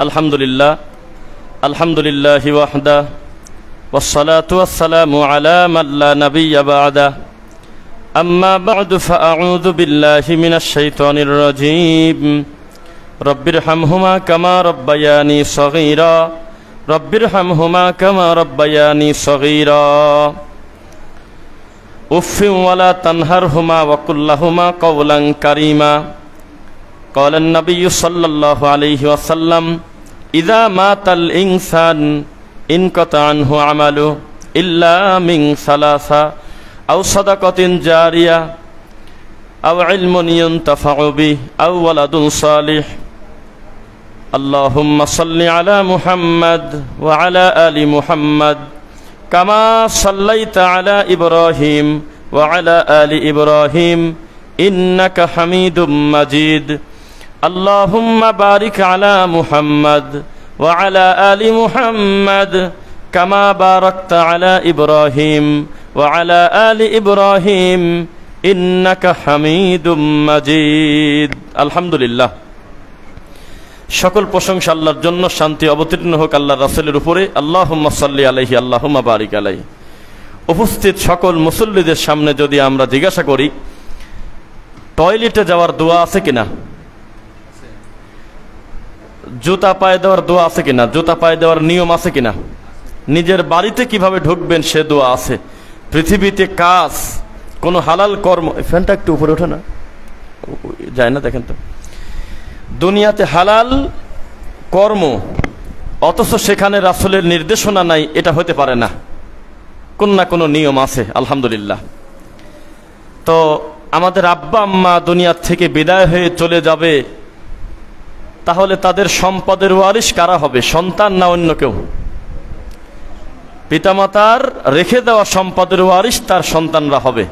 الحمد لله الحمد لله وحده والصلاة والسلام على من لا نبي بعده أما بعد فأعوذ بالله من الشيطان الرجيم رب ارحمهما كما ربياني صغيرا رب ارحمهما كما ربياني صغيرا أف ولا تنهرهما وقل لهما قولا كريما قال النبي صلى الله عليه وسلم إذا مات الإنسان انقطع عنه عمله إلا من ثلاثة أو صدقة جارية أو علم ينتفع به أو ولد صالح اللهم صل على محمد وعلى آل محمد كما صليت على إبراهيم وعلى آل إبراهيم إنك حميد مجيد اللهم بارك على محمد وعلى آل محمد كما باركت على إبراهيم وعلى آل إبراهيم إنك حميد مجيد الحمد لله সকল প্রশংসা আল্লাহর জন্য শান্তি অবতীর্ণ হোক আল্লাহ রাসেলের উপরে আল্লাহ সাল্লি আলহি আল্লাহ বারিক আলাই উপস্থিত সকল মুসল্লিদের সামনে যদি আমরা জিজ্ঞাসা করি টয়লেটে যাওয়ার দোয়া আছে কিনা জুতা পায়ে দেওয়ার দোয়া আছে কিনা জুতা পায়ে দেওয়ার নিয়ম আছে কিনা নিজের বাড়িতে কিভাবে ঢুকবেন সে দোয়া আছে পৃথিবীতে কাজ কোনো হালাল কর্ম ফ্যানটা একটু উপরে ওঠে না যায় না দেখেন তো দুনিয়াতে হালাল কর্ম অথচ সেখানে রাসুলের নির্দেশনা নাই এটা হতে পারে না কোন না কোনো নিয়ম আছে আলহামদুলিল্লাহ তো আমাদের আব্বা আম্মা দুনিয়ার থেকে বিদায় হয়ে চলে যাবে তাহলে তাদের সম্পদের ওয়ারিশ কারা হবে সন্তান না অন্য কেউ পিতামাতার রেখে দেওয়া সম্পদের ওয়ারিশ তার সন্তানরা হবে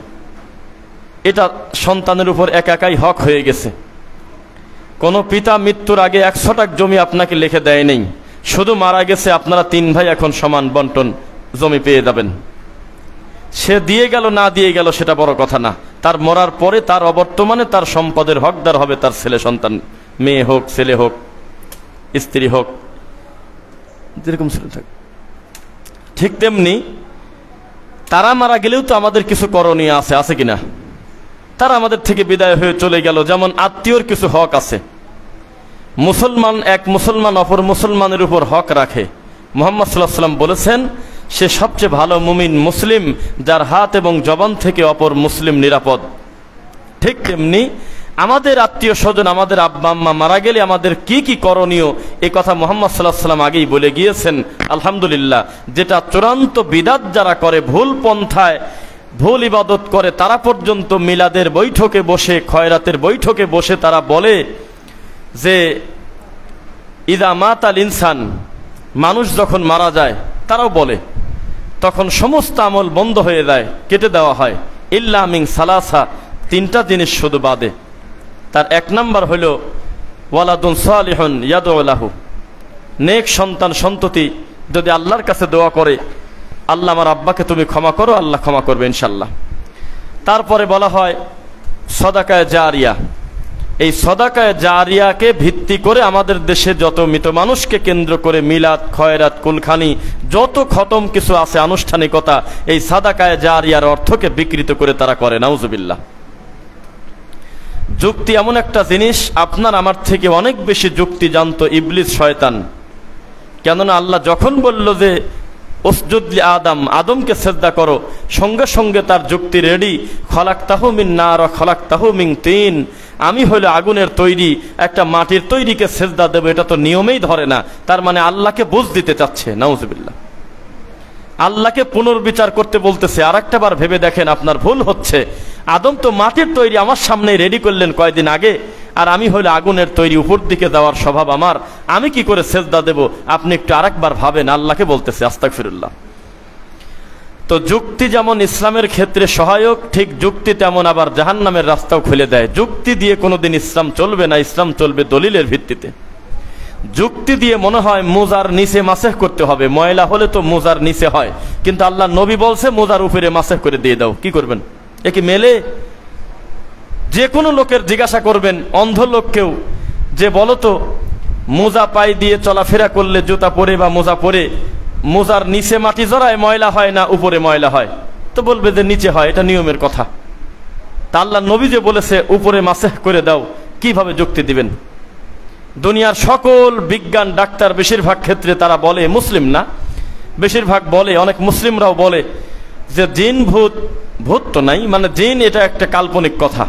এটা সন্তানের উপর একাকাই হক হয়ে গেছে কোনো পিতা মৃত্যুর আগে একশো জমি আপনাকে লিখে দেয় নেই শুধু মারা গেছে আপনারা তিন ভাই এখন সমান বন্টন জমি পেয়ে যাবেন সে দিয়ে গেল না দিয়ে গেল সেটা বড় কথা না তার মরার পরে তার অবর্তমানে তার সম্পদের হকদার হবে তার ছেলে সন্তান মেয়ে হোক ছেলে হোক স্ত্রী হোক যেরকম ছেলে থাকে ঠিক তেমনি তারা মারা গেলেও তো আমাদের কিছু করণীয় আছে আছে কিনা তারা আমাদের থেকে বিদায় হয়ে চলে গেল যেমন আত্মীয়র কিছু হক আছে মুসলমান এক মুসলমান অপর মুসলমানের উপর হক রাখে মোহাম্মদ সাল্লাহ সাল্লাম বলেছেন সে সবচেয়ে ভালো মুমিন মুসলিম যার হাত এবং জবান থেকে অপর মুসলিম নিরাপদ ঠিক তেমনি আমাদের আত্মীয় স্বজন আমাদের আব্বা আম্মা মারা গেলে আমাদের কি কি করণীয় এ কথা মোহাম্মদ সাল্লাহ সাল্লাম আগেই বলে গিয়েছেন আলহামদুলিল্লাহ যেটা চূড়ান্ত বিদাত যারা করে ভুল পন্থায় ভুল ইবাদত করে তারা পর্যন্ত মিলাদের বৈঠকে বসে খয়রাতের বৈঠকে বসে তারা বলে যে ইদা মাত আল ইনসান মানুষ যখন মারা যায় তারাও বলে তখন সমস্ত আমল বন্ধ হয়ে যায় কেটে দেওয়া হয় ইল্লামিং সালাসা তিনটা জিনিস শুধু বাদে তার এক নাম্বার হইল ওয়ালাদুন সালিহন ইয়াদুল্লাহু নেক সন্তান সন্ততি যদি আল্লাহর কাছে দোয়া করে আল্লাহ আমার আব্বাকে তুমি ক্ষমা করো আল্লাহ ক্ষমা করবে ইনশাল্লাহ তারপরে বলা হয় সদাকায় জারিয়া এই সদাকায় জারিয়াকে ভিত্তি করে আমাদের দেশে যত মৃত মানুষকে কেন্দ্র করে মিলাদ খয়রাত কুলখানি যত খতম কিছু আছে আনুষ্ঠানিকতা এই সাদাকায় জারিয়ার অর্থকে বিকৃত করে তারা করে নাউজুবিল্লাহ যুক্তি এমন একটা জিনিস আপনার আমার থেকে অনেক বেশি যুক্তি জানত ইবলিস শয়তান কেননা আল্লাহ যখন বলল যে ওসজুদ্লি আদম আদমকে শ্রদ্ধা করো সঙ্গে সঙ্গে তার যুক্তি রেডি খলাক তাহু মিন নার খলাক তাহু তিন আমি হইলে আগুনের তৈরি একটা মাটির তৈরিকে শ্রদ্ধা দেবো এটা তো নিয়মেই ধরে না তার মানে আল্লাহকে বুঝ দিতে চাচ্ছে নাউজবিল্লা আল্লাহকে পুনর্বিচার করতে বলতেছে আর বার ভেবে দেখেন আপনার ভুল হচ্ছে আদম তো মাটির তৈরি আমার সামনে রেডি করলেন কয়েকদিন আগে আর আমি হলে আগুনের তৈরি উপর দিকে দেওয়ার স্বভাব আমার আমি কি করে সেজদা দেব আপনি একটু আরেকবার ভাবেন আল্লাহকে বলতেছে আস্তাক ফিরুল্লাহ তো যুক্তি যেমন ইসলামের ক্ষেত্রে সহায়ক ঠিক যুক্তি তেমন আবার জাহান্নামের রাস্তাও খুলে দেয় যুক্তি দিয়ে কোনোদিন ইসলাম চলবে না ইসলাম চলবে দলিলের ভিত্তিতে যুক্তি দিয়ে মনে হয় মোজার নিচে মাসেহ করতে হবে ময়লা হলে তো মোজার নিচে হয় কিন্তু আল্লাহ নবী বলছে মোজার উপরে মাসেহ করে দিয়ে দাও কি করবেন একে মেলে যে কোনো লোকের জিজ্ঞাসা করবেন অন্ধ লোককেও যে বলতো মোজা পাই দিয়ে চলাফেরা করলে জুতা পরে বা মোজা পরে মোজার নিচে মাটি জড়ায় ময়লা হয় না উপরে ময়লা হয় তো বলবে যে নিচে হয় এটা নিয়মের কথা তা আল্লাহ নবী যে বলেছে উপরে মাসেহ করে দাও কিভাবে যুক্তি দিবেন দুনিয়ার সকল বিজ্ঞান ডাক্তার বেশিরভাগ ক্ষেত্রে তারা বলে মুসলিম না বেশিরভাগ বলে অনেক মুসলিমরাও বলে যে জিন ভূত ভূত তো নাই মানে জিন এটা একটা কাল্পনিক কথা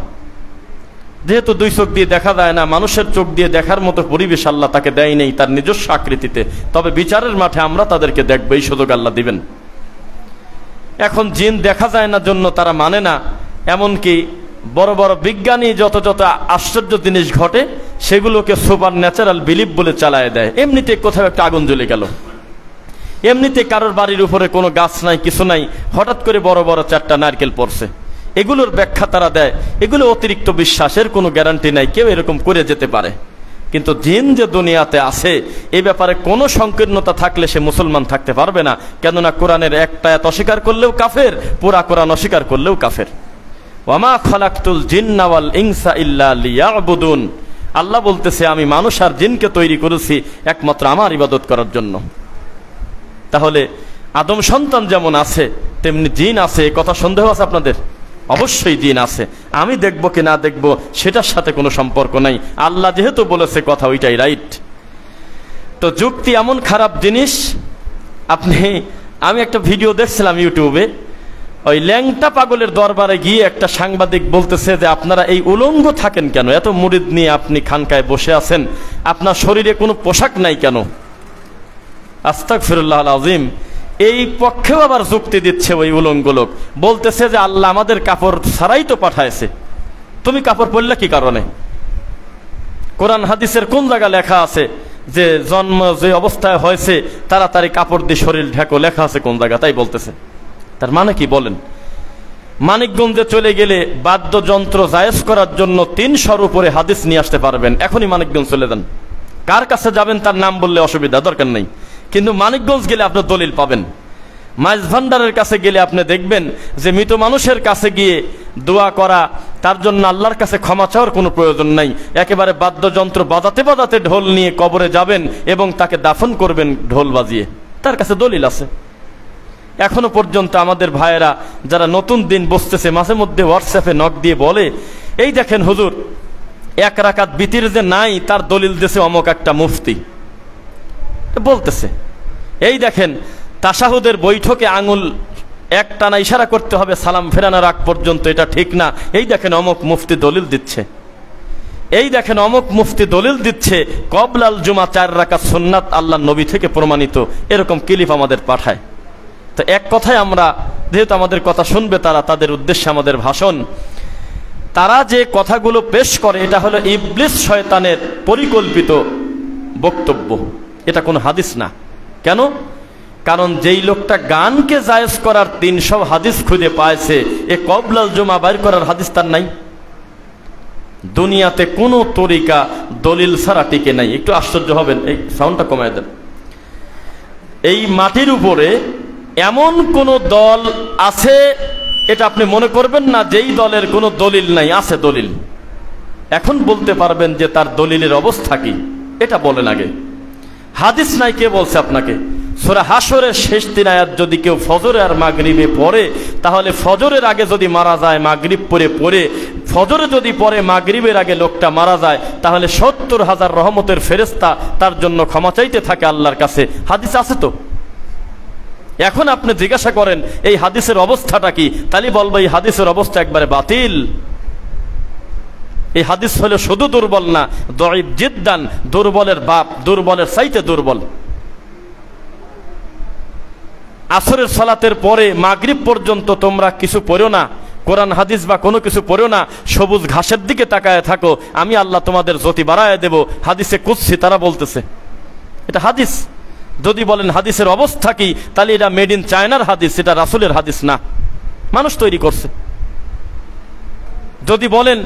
যেহেতু দুই চোখ দিয়ে দেখা যায় না মানুষের চোখ দিয়ে দেখার মতো পরিবেশ আল্লাহ তাকে দেয় নেই তার নিজস্ব আকৃতিতে তবে বিচারের মাঠে আমরা তাদেরকে দেখবো এই সুযোগ আল্লাহ দিবেন এখন জিন দেখা যায় না জন্য তারা মানে না এমনকি বড় বড় বিজ্ঞানী যত যত আশ্চর্য জিনিস ঘটে সেগুলোকে সুপার ন্যাচারাল বিলিভ বলে চালায় দেয় এমনিতে কোথাও একটা আগুন জ্বলে গেল এমনিতে কারোর বাড়ির উপরে কোনো গাছ নাই কিছু নাই হঠাৎ করে বড় বড় চারটা নারকেল পড়ছে এগুলোর ব্যাখ্যা তারা দেয় এগুলো অতিরিক্ত বিশ্বাসের কোনো গ্যারান্টি নাই কেউ এরকম করে যেতে পারে কিন্তু জিন যে দুনিয়াতে আছে এ ব্যাপারে কোনো সংকীর্ণতা থাকলে সে মুসলমান থাকতে পারবে না কেননা কোরআনের একটা এত অস্বীকার করলেও কাফের পুরা কোরআন অস্বীকার করলেও কাফের ওয়ামা খালাক্তুল জিন্নাওয়াল ইংসা ইল্লা লিয়াবুদুন আল্লাহ বলতেছে আমি মানুষ আর জিনকে তৈরি করেছি একমাত্র আমার ইবাদত করার জন্য তাহলে আদম সন্তান যেমন আছে তেমনি জিন আছে কথা সন্দেহ আছে আপনাদের অবশ্যই দিন আছে আমি দেখব কি না দেখব সেটার সাথে কোনো সম্পর্ক নাই আল্লাহ যেহেতু বলেছে কথা ওইটাই রাইট তো যুক্তি এমন খারাপ জিনিস আপনি আমি একটা ভিডিও দেখছিলাম ইউটিউবে ওই ল্যাংটা পাগলের দরবারে গিয়ে একটা সাংবাদিক বলতেছে যে আপনারা এই উলঙ্গ থাকেন কেন এত মুরিদ নিয়ে আপনি খানকায় বসে আছেন আপনার শরীরে কোনো পোশাক নাই কেন আস্তাক ফিরুল্লাহ আজিম এই পক্ষেও আবার যুক্তি দিচ্ছে ওই উলঙ্গ লোক বলতেছে যে আল্লাহ আমাদের কাপড় ছাড়াই তো পাঠায়ছে তুমি কাপড় পরলে কি কারণে কোরআন হাদিসের কোন জায়গা লেখা আছে যে জন্ম যে অবস্থায় হয়েছে তাড়াতাড়ি কাপড় দিয়ে শরীর ঢেকো লেখা আছে কোন জায়গা তাই বলতেছে তার মানে কি বলেন মানিকগঞ্জে চলে গেলে বাদ্যযন্ত্র জায়েজ করার জন্য তিন উপরে হাদিস নিয়ে আসতে পারবেন এখনই মানিকগঞ্জ চলে যান কার কাছে যাবেন তার নাম বললে অসুবিধা দরকার নেই কিন্তু মানিকগঞ্জ গেলে আপনার দলিল পাবেন মাইজ ভান্ডারের কাছে গেলে আপনি দেখবেন যে মৃত মানুষের কাছে গিয়ে দোয়া করা তার জন্য আল্লাহর কাছে ক্ষমা চাওয়ার কোনো প্রয়োজন নাই একেবারে বাদ্যযন্ত্র বাজাতে বাজাতে ঢোল নিয়ে কবরে যাবেন এবং তাকে দাফন করবেন ঢোল বাজিয়ে তার কাছে দলিল আছে এখনো পর্যন্ত আমাদের ভাইয়েরা যারা নতুন দিন বসতেছে মাঝে মধ্যে হোয়াটসঅ্যাপে নক দিয়ে বলে এই দেখেন হুজুর এক রাকাত বিতির যে নাই তার দলিল দেশে অমক একটা মুফতি বলতেছে এই দেখেন তাসাহুদের বৈঠকে আঙুল এক টানা ইশারা করতে হবে সালাম ফেরানোর আগ পর্যন্ত এটা ঠিক না এই দেখেন অমক মুফতি দলিল দিচ্ছে এই দেখেন অমক মুফতি দলিল দিচ্ছে কবলাল জুমা চার রাকাত সুন্নাত আল্লাহ নবী থেকে প্রমাণিত এরকম ক্লিপ আমাদের পাঠায় তো এক কথায় আমরা যেহেতু আমাদের কথা শুনবে তারা তাদের উদ্দেশ্যে আমাদের ভাষণ তারা যে কথাগুলো পেশ করে এটা হলো ইবলিস শয়তানের পরিকল্পিত বক্তব্য এটা কোনো হাদিস না কেন কারণ যেই লোকটা গানকে জায়জ করার তিনশো হাদিস খুঁজে পায়ছে এ কবলাল জমা বাইর করার হাদিস তার নাই দুনিয়াতে কোনো তরিকা দলিল ছাড়া টিকে নাই একটু আশ্চর্য হবেন এই সাউন্ডটা কমায় দেন এই মাটির উপরে এমন কোন দল আছে এটা আপনি মনে করবেন না যেই দলের কোনো দলিল নাই আছে দলিল এখন বলতে পারবেন যে তার দলিলের অবস্থা কি এটা বলেন আগে হাদিস নাই কে বলছে আপনাকে সোরা হাসরের শেষ দিন আয়াত যদি কেউ ফজরে আর মাগরিবে পড়ে তাহলে ফজরের আগে যদি মারা যায় মাগরিব পরে পড়ে ফজরে যদি পরে মাগরিবের আগে লোকটা মারা যায় তাহলে সত্তর হাজার রহমতের ফেরেস্তা তার জন্য ক্ষমা চাইতে থাকে আল্লাহর কাছে হাদিস আছে তো এখন আপনি জিজ্ঞাসা করেন এই হাদিসের অবস্থাটা কি তাহলে বলবো এই হাদিসের অবস্থা একবারে বাতিল এই হাদিস হলো শুধু দুর্বল না দরিব জিদ্দান দুর্বলের বাপ দুর্বলের চাইতে দুর্বল আসরের সালাতের পরে মাগরিব পর্যন্ত তোমরা কিছু পড়ো না কোরআন হাদিস বা কোনো কিছু পড়ো না সবুজ ঘাসের দিকে তাকায় থাকো আমি আল্লাহ তোমাদের জ্যোতি বাড়ায় দেব হাদিসে কুৎসি তারা বলতেছে এটা হাদিস যদি বলেন হাদিসের অবস্থা কি তাহলে এটা মেড ইন চায়নার হাদিস এটা রাসুলের হাদিস না মানুষ তৈরি করছে যদি বলেন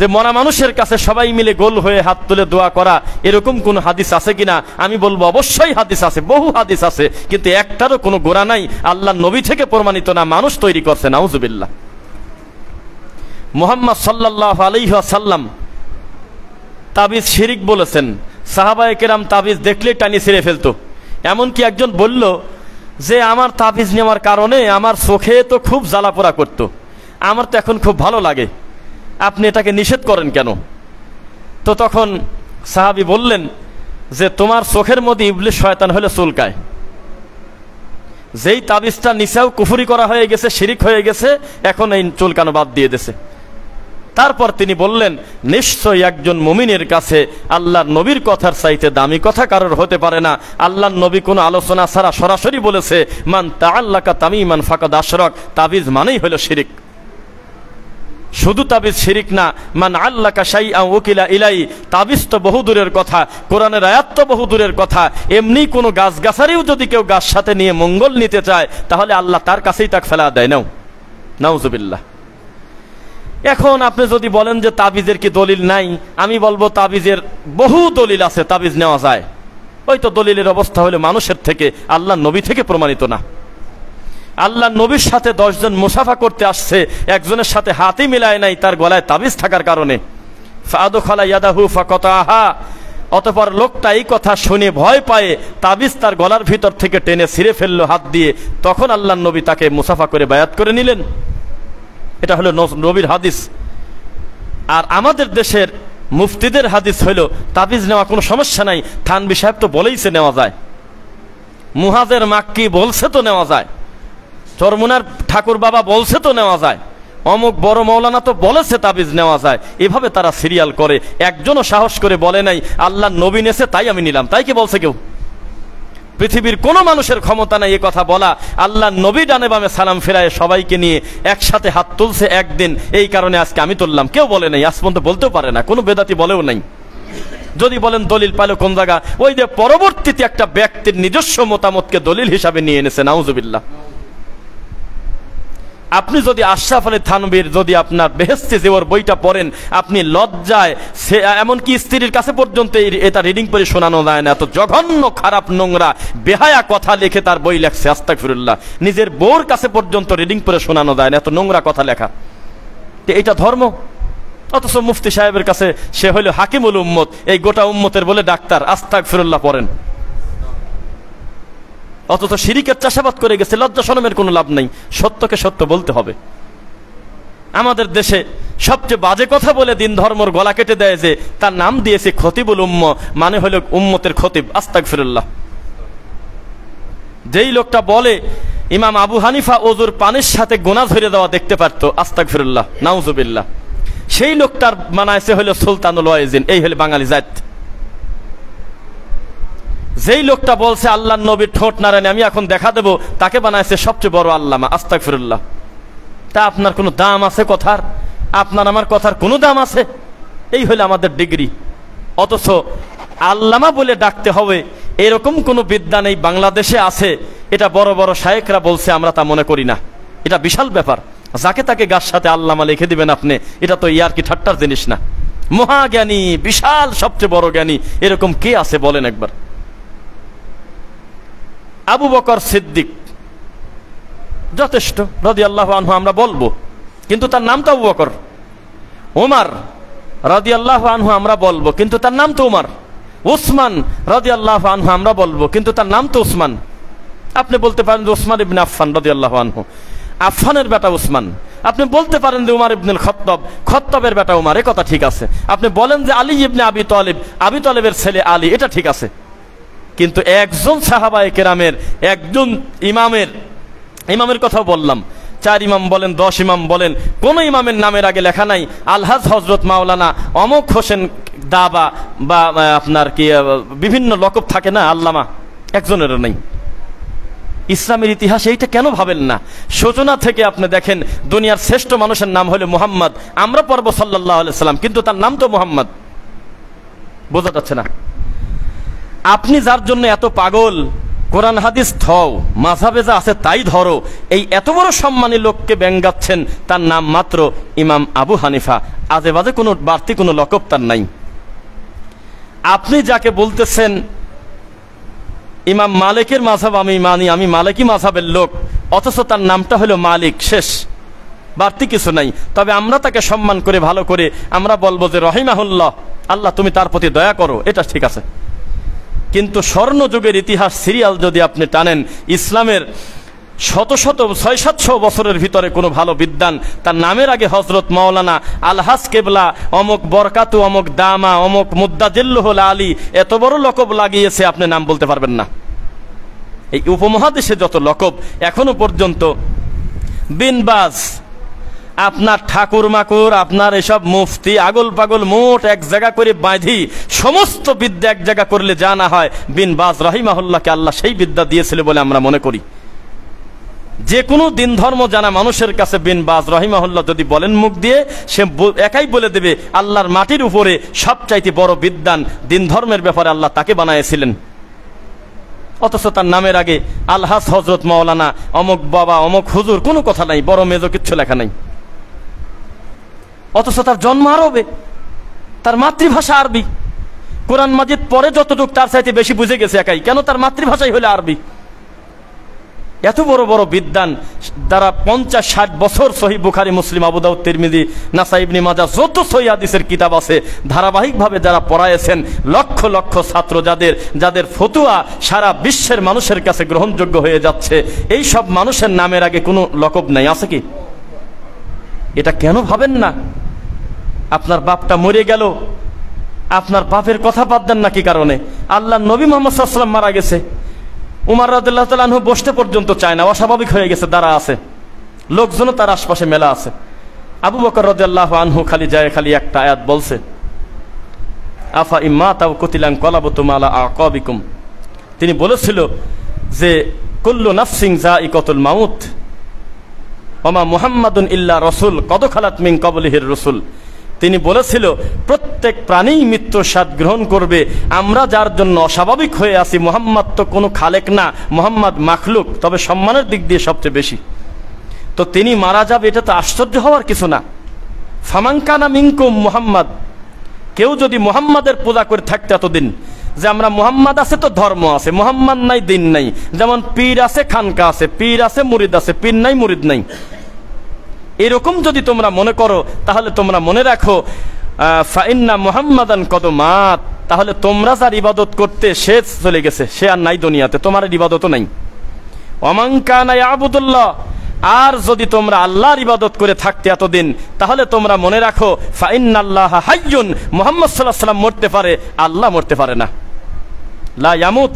যে মরা মানুষের কাছে সবাই মিলে গোল হয়ে হাত তুলে দোয়া করা এরকম কোন হাদিস আছে কিনা আমি বলবো অবশ্যই হাদিস আছে বহু হাদিস আছে কিন্তু একটারও কোনো গোড়া নাই আল্লাহ নবী থেকে প্রমাণিত না মানুষ তৈরি করছে নাউজুবিল্লা মোহাম্মদ সাল্লাহ আলহাসাল্লাম তাবিজ শিরিক বলেছেন সাহাবায়কেরাম তাবিজ দেখলে টানি ছেড়ে ফেলতো এমনকি একজন বলল যে আমার তাবিজ নেওয়ার কারণে আমার চোখে তো খুব জ্বালাপোড়া করতো আমার তো এখন খুব ভালো লাগে আপনি এটাকে নিষেধ করেন কেন তো তখন সাহাবি বললেন যে তোমার চোখের মধ্যে ইবলিশ শয়তান হলে চুলকায় যেই তাবিজটা নিচেও কুফুরি করা হয়ে গেছে শিরিক হয়ে গেছে এখন এই চুলকানো বাদ দিয়ে দেছে তারপর তিনি বললেন নিশ্চয়ই একজন মুমিনের কাছে আল্লাহর নবীর কথার চাইতে দামি কথা কারোর হতে পারে না আল্লাহর নবী কোনো আলোচনা ছাড়া সরাসরি বলেছে মান তা আল্লাহকা মান ফাঁকা দাসরক তাবিজ মানেই হলো শিরিক শুধু তাবিজ শিরিক না মান আল্লাহ কাসাই উকিলা ইলাই তাবিজ তো বহু দূরের কথা কোরআনের আয়াত তো বহু দূরের কথা এমনি কোনো গাছ গাছারিও যদি কেউ গাছ সাথে নিয়ে মঙ্গল নিতে চায় তাহলে আল্লাহ তার কাছেই তাক ফেলা দেয় নাও নাউজুবিল্লাহ এখন আপনি যদি বলেন যে তাবিজের কি দলিল নাই আমি বলবো তাবিজের বহু দলিল আছে তাবিজ নেওয়া যায় ওই তো দলিলের অবস্থা হলে মানুষের থেকে আল্লাহ নবী থেকে প্রমাণিত না আল্লাহ নবীর সাথে দশজন মুসাফা করতে আসছে একজনের সাথে হাতি মিলায় নাই তার গলায় তাবিজ থাকার কারণে ইয়াদাহু অতপর লোকটা এই কথা শুনে ভয় পায়ে তাবিজ তার গলার ভিতর থেকে টেনে ছিঁড়ে ফেললো হাত দিয়ে তখন আল্লাহ নবী তাকে মুসাফা করে বায়াত করে নিলেন এটা হলো নবীর হাদিস আর আমাদের দেশের মুফতিদের হাদিস হইল তাবিজ নেওয়া কোনো সমস্যা নাই থানবি সাহেব তো বলেইছে নেওয়া যায় মুহাজের মাক্কি বলছে তো নেওয়া যায় চরমুনার ঠাকুর বাবা বলছে তো নেওয়া যায় অমুক বড় মৌলানা তো বলেছে তাবিজ নেওয়া যায় এভাবে তারা সিরিয়াল করে একজনও সাহস করে বলে নাই আল্লাহ নবীন এসে তাই আমি নিলাম তাই কি বলছে কেউ পৃথিবীর কোনো মানুষের ক্ষমতা নাই এ কথা বলা আল্লাহ নবী ডানে বামে সালাম ফেরায় সবাইকে নিয়ে একসাথে হাত তুলছে একদিন এই কারণে আজকে আমি তুললাম কেউ বলে নাই আজ পর্যন্ত বলতেও পারে না কোনো বেদাতি বলেও নাই যদি বলেন দলিল পাইলো কোন জায়গা ওই যে পরবর্তীতে একটা ব্যক্তির নিজস্ব মতামতকে দলিল হিসাবে নিয়ে এনেছে নাউজুবিল্লাহ আপনি যদি আশরাফ আলী থানবীর যদি আপনার বেহেস্তে জেওয়ার বইটা পড়েন আপনি লজ্জায় সে এমনকি স্ত্রীর কাছে পর্যন্ত এটা রিডিং করে শোনানো যায় না এত জঘন্য খারাপ নোংরা বেহায়া কথা লেখে তার বই লেখছে আস্তাকফিরুল্লাহ নিজের বউর কাছে পর্যন্ত রিডিং করে শোনানো যায় না এত নোংরা কথা লেখা এটা ধর্ম অথচ মুফতি সাহেবের কাছে সে হইল হাকিমুল উম্মত এই গোটা উম্মতের বলে ডাক্তার আস্তাক ফিরুল্লাহ পড়েন অথচ শিরিকের চাষাবাদ করে গেছে লজ্জা সরমের কোনো লাভ নেই সত্যকে সত্য বলতে হবে আমাদের দেশে সবচেয়ে বাজে কথা বলে দিন ধর্মর গলা কেটে দেয় যে তার নাম দিয়েছে খতিবুল উম্ম মানে হলো উম্মতের খতিব আস্তাক ফিরুল্লাহ যেই লোকটা বলে ইমাম আবু হানিফা ওজুর পানির সাথে গোনা ধরে দেওয়া দেখতে পারতো আস্তাক ফিরুল্লাহ নাউজুবিল্লাহ সেই লোকটার মানায় হলো সুলতানুল ওয়াইজিন এই হলো বাঙালি জাত যেই লোকটা বলছে আল্লাহ নবীর ঠোঁট নারায়ণ আমি এখন দেখা দেব তাকে বানাইছে সবচেয়ে বড় আল্লামা আস্তাক ফিরুল্লাহ তা আপনার কোনো দাম আছে কথার আপনার আমার কথার কোনো দাম আছে এই হলো আমাদের ডিগ্রি অথচ আল্লামা বলে ডাকতে হবে এরকম কোনো বিদ্যা নেই বাংলাদেশে আছে এটা বড় বড় শায়েকরা বলছে আমরা তা মনে করি না এটা বিশাল ব্যাপার যাকে তাকে গাছ সাথে আল্লামা লিখে দিবেন আপনি এটা তো ইয়ার কি ঠাট্টার জিনিস না মহাজ্ঞানী বিশাল সবচেয়ে বড় জ্ঞানী এরকম কে আছে বলেন একবার আবু বকর সিদ্দিক যথেষ্ট রদি আল্লাহ আনহু আমরা বলবো কিন্তু তার নাম তো আবু বকর ওমার রদি আল্লাহ আনহু আমরা বলবো কিন্তু তার নাম তো ওমার ওসমান রদি আল্লাহ আনহু আমরা বলবো কিন্তু তার নাম তো ওসমান আপনি বলতে পারেন যে ওসমান ইবিন আফান রদি আল্লাহ আনহু আফফানের বেটা ওসমান আপনি বলতে পারেন যে উমার ইবনুল খত্তব খত্তবের বেটা উমার এ কথা ঠিক আছে আপনি বলেন যে আলী ইবনে আবি তলেব আবি তলেবের ছেলে আলী এটা ঠিক আছে কিন্তু একজন সাহাবায় কেরামের একজন ইমামের ইমামের কথা বললাম চার ইমাম বলেন দশ ইমাম বলেন কোন ইমামের নামের আগে লেখা নাই আলহাজ হজরত মাওলানা অমক হোসেন দাবা বা আপনার কি বিভিন্ন লকব থাকে না আল্লামা একজনেরও নেই ইসলামের ইতিহাস এইটা কেন ভাবেন না সূচনা থেকে আপনি দেখেন দুনিয়ার শ্রেষ্ঠ মানুষের নাম হলো মোহাম্মদ আমরা পর্ব সাল্লাহ সাল্লাম কিন্তু তার নাম তো মোহাম্মদ বোঝা যাচ্ছে না আপনি যার জন্য এত পাগল কোরআন হাদিস থও মাঝাবে যা আছে তাই ধরো এই এত বড় সম্মানী লোককে ব্যঙ্গাচ্ছেন তার নাম মাত্র ইমাম আবু হানিফা আজে বাজে কোনো বাড়তি কোনো লকব তার নাই আপনি যাকে বলতেছেন ইমাম মালিকের মাঝাব আমি মানি আমি মালিকই মাঝাবের লোক অথচ তার নামটা হলো মালিক শেষ বাড়তি কিছু নাই তবে আমরা তাকে সম্মান করে ভালো করে আমরা বলবো যে রহিমাহুল্লাহ আল্লাহ তুমি তার প্রতি দয়া করো এটা ঠিক আছে কিন্তু স্বর্ণযুগের ইতিহাস সিরিয়াল যদি আপনি টানেন ইসলামের শত শত ছয় সাতশো বছরের ভিতরে কোনো ভালো বিদ্যান তার নামের আগে হজরত মাওলানা আলহাস কেবলা অমক বরকাতু অমক দামা অমক মুদাজিল্লুহল আলী এত বড় লকব লাগিয়েছে আপনি নাম বলতে পারবেন না এই উপমহাদেশে যত লকব এখনো পর্যন্ত বিনবাজ আপনার ঠাকুর মাকুর আপনার এসব মুফতি আগল পাগল মোট এক জায়গা করে বাঁধি সমস্ত বিদ্যা এক জায়গা করলে যা না হয় বিন বাজ রাহিমাহুল্লাহকে আল্লাহ সেই বিদ্যা দিয়েছিল বলে আমরা মনে করি যে কোনো দিন ধর্ম জানা মানুষের কাছে বিন বাজ রহিমাহুল্লাহ যদি বলেন মুখ দিয়ে সে একাই বলে দেবে আল্লাহর মাটির উপরে সবচাইতে বড় বিদ্যান দিন ধর্মের ব্যাপারে আল্লাহ তাকে বানিয়েছিলেন অথচ তার নামের আগে আলহাস হজরত মাওলানা অমক বাবা অমক হুজুর কোনো কথা নাই বড় মেজো কিচ্ছু লেখা নাই অথচ তার জন্ম আরবে তার মাতৃভাষা আরবি কোরআন মাজিদ পরে যতটুকু তার চাইতে বেশি বুঝে গেছে একাই কেন তার মাতৃভাষাই হলো আরবি এত বড় বড় বিদ্যান দ্বারা পঞ্চাশ ষাট বছর সহি বুখারি মুসলিম আবুদাউ তিরমিদি নাসাইবনি মাজা যত সহি আদিসের কিতাব আছে ধারাবাহিকভাবে যারা পড়ায়েছেন লক্ষ লক্ষ ছাত্র যাদের যাদের ফতুয়া সারা বিশ্বের মানুষের কাছে গ্রহণযোগ্য হয়ে যাচ্ছে এই সব মানুষের নামের আগে কোনো লকব নাই আছে কি এটা কেন ভাবেন না আপনার বাপটা মরে গেল আপনার বাপের কথা বাদ দেন নাকি কারণে আল্লাহ নবী মোহাম্মদ সাল্লাম মারা গেছে উমার রাদুল্লাহ তালাহ বসতে পর্যন্ত চায় না অস্বাভাবিক হয়ে গেছে দাঁড়া আছে লোকজনও তার আশপাশে মেলা আছে আবু বকর রদাল্লাহ আনহু খালি যায় খালি একটা আয়াত বলছে আফা ইম্মা তাও কতিলাং কলাব তুমালা আকবিকুম তিনি বলেছিল যে কুল্লু নাফসিং যা ইকতুল মাউত অমা মুহাম্মাদুন ইল্লা রসুল কদ খালাত মিং কবলিহির রসুল তিনি বলেছিল প্রত্যেক প্রাণী মৃত্যুর স্বাদ গ্রহণ করবে আমরা যার জন্য অস্বাভাবিক হয়ে আছি মোহাম্মদ তো কোনো খালেক না মোহাম্মদ মাখলুক তবে সম্মানের দিক দিয়ে সবচেয়ে বেশি তো তিনি মারা যাবে এটা তো আশ্চর্য হওয়ার কিছু না ফামাঙ্কানা মিঙ্কুম মোহাম্মদ কেউ যদি মোহাম্মদের পূজা করে থাকতে এতদিন যে আমরা মোহাম্মদ আছে তো ধর্ম আছে মোহাম্মদ নাই দিন নাই যেমন পীর আছে খানকা আছে পীর আছে মুরিদ আছে পীর নাই মুরিদ নাই এরকম যদি তোমরা মনে করো তাহলে তোমরা মনে রাখো ফাইন্না মোহাম্মদান কত মাত তাহলে তোমরা যার ইবাদত করতে সে চলে গেছে সে আর নাই দুনিয়াতে তোমার ইবাদতও নাই নাই আবুদুল্লাহ আর যদি তোমরা আল্লাহর ইবাদত করে থাকতে এতদিন তাহলে তোমরা মনে রাখো ফাইন আল্লাহ হাইজুন মোহাম্মদ সাল্লাহ সাল্লাম মরতে পারে আল্লাহ মরতে পারে না লা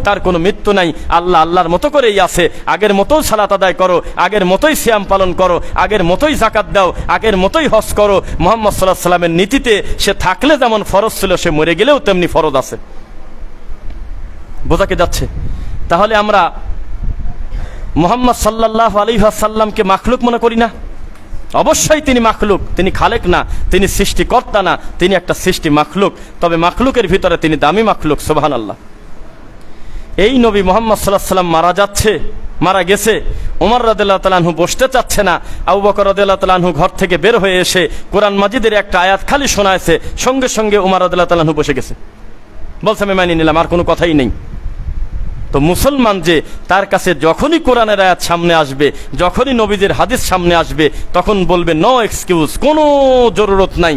তার কোনো মৃত্যু নাই আল্লাহ আল্লাহর মতো করেই আছে আগের মতোই সালাত আদায় করো আগের মতোই শ্যাম পালন করো আগের মতোই জাকাত দাও আগের মতোই হস করো মোহাম্মদ সাল্লাহ সাল্লামের নীতিতে সে থাকলে যেমন ফরজ ছিল সে মরে গেলেও তেমনি ফরজ আছে বোঝাকে যাচ্ছে তাহলে আমরা মোহাম্মদ সাল্লাহ আলী সাল্লামকে মাখলুক মনে করি না অবশ্যই তিনি মাখলুক তিনি খালেক না তিনি সৃষ্টিকর্তা না তিনি একটা সৃষ্টি মাখলুক তবে মাখলুকের ভিতরে তিনি দামি মাখলুক সোহান আল্লাহ এই নবী মোহাম্মদ সাল্লাহ সাল্লাম মারা যাচ্ছে মারা গেছে ওমর রদুল্লাহ তালাহু বসতে চাচ্ছে না আবু বকর রদুল্লাহ তালাহু ঘর থেকে বের হয়ে এসে কোরআন মাজিদের একটা আয়াত খালি শোনায়ছে সঙ্গে সঙ্গে ওমর রদুল্লাহ তালাহু বসে গেছে বলছে আমি মানি নিলাম আর কোনো কথাই নেই তো মুসলমান যে তার কাছে যখনই কোরআনের আয়াত সামনে আসবে যখনই নবীদের হাদিস সামনে আসবে তখন বলবে নো এক্সকিউজ কোনো জরুরত নাই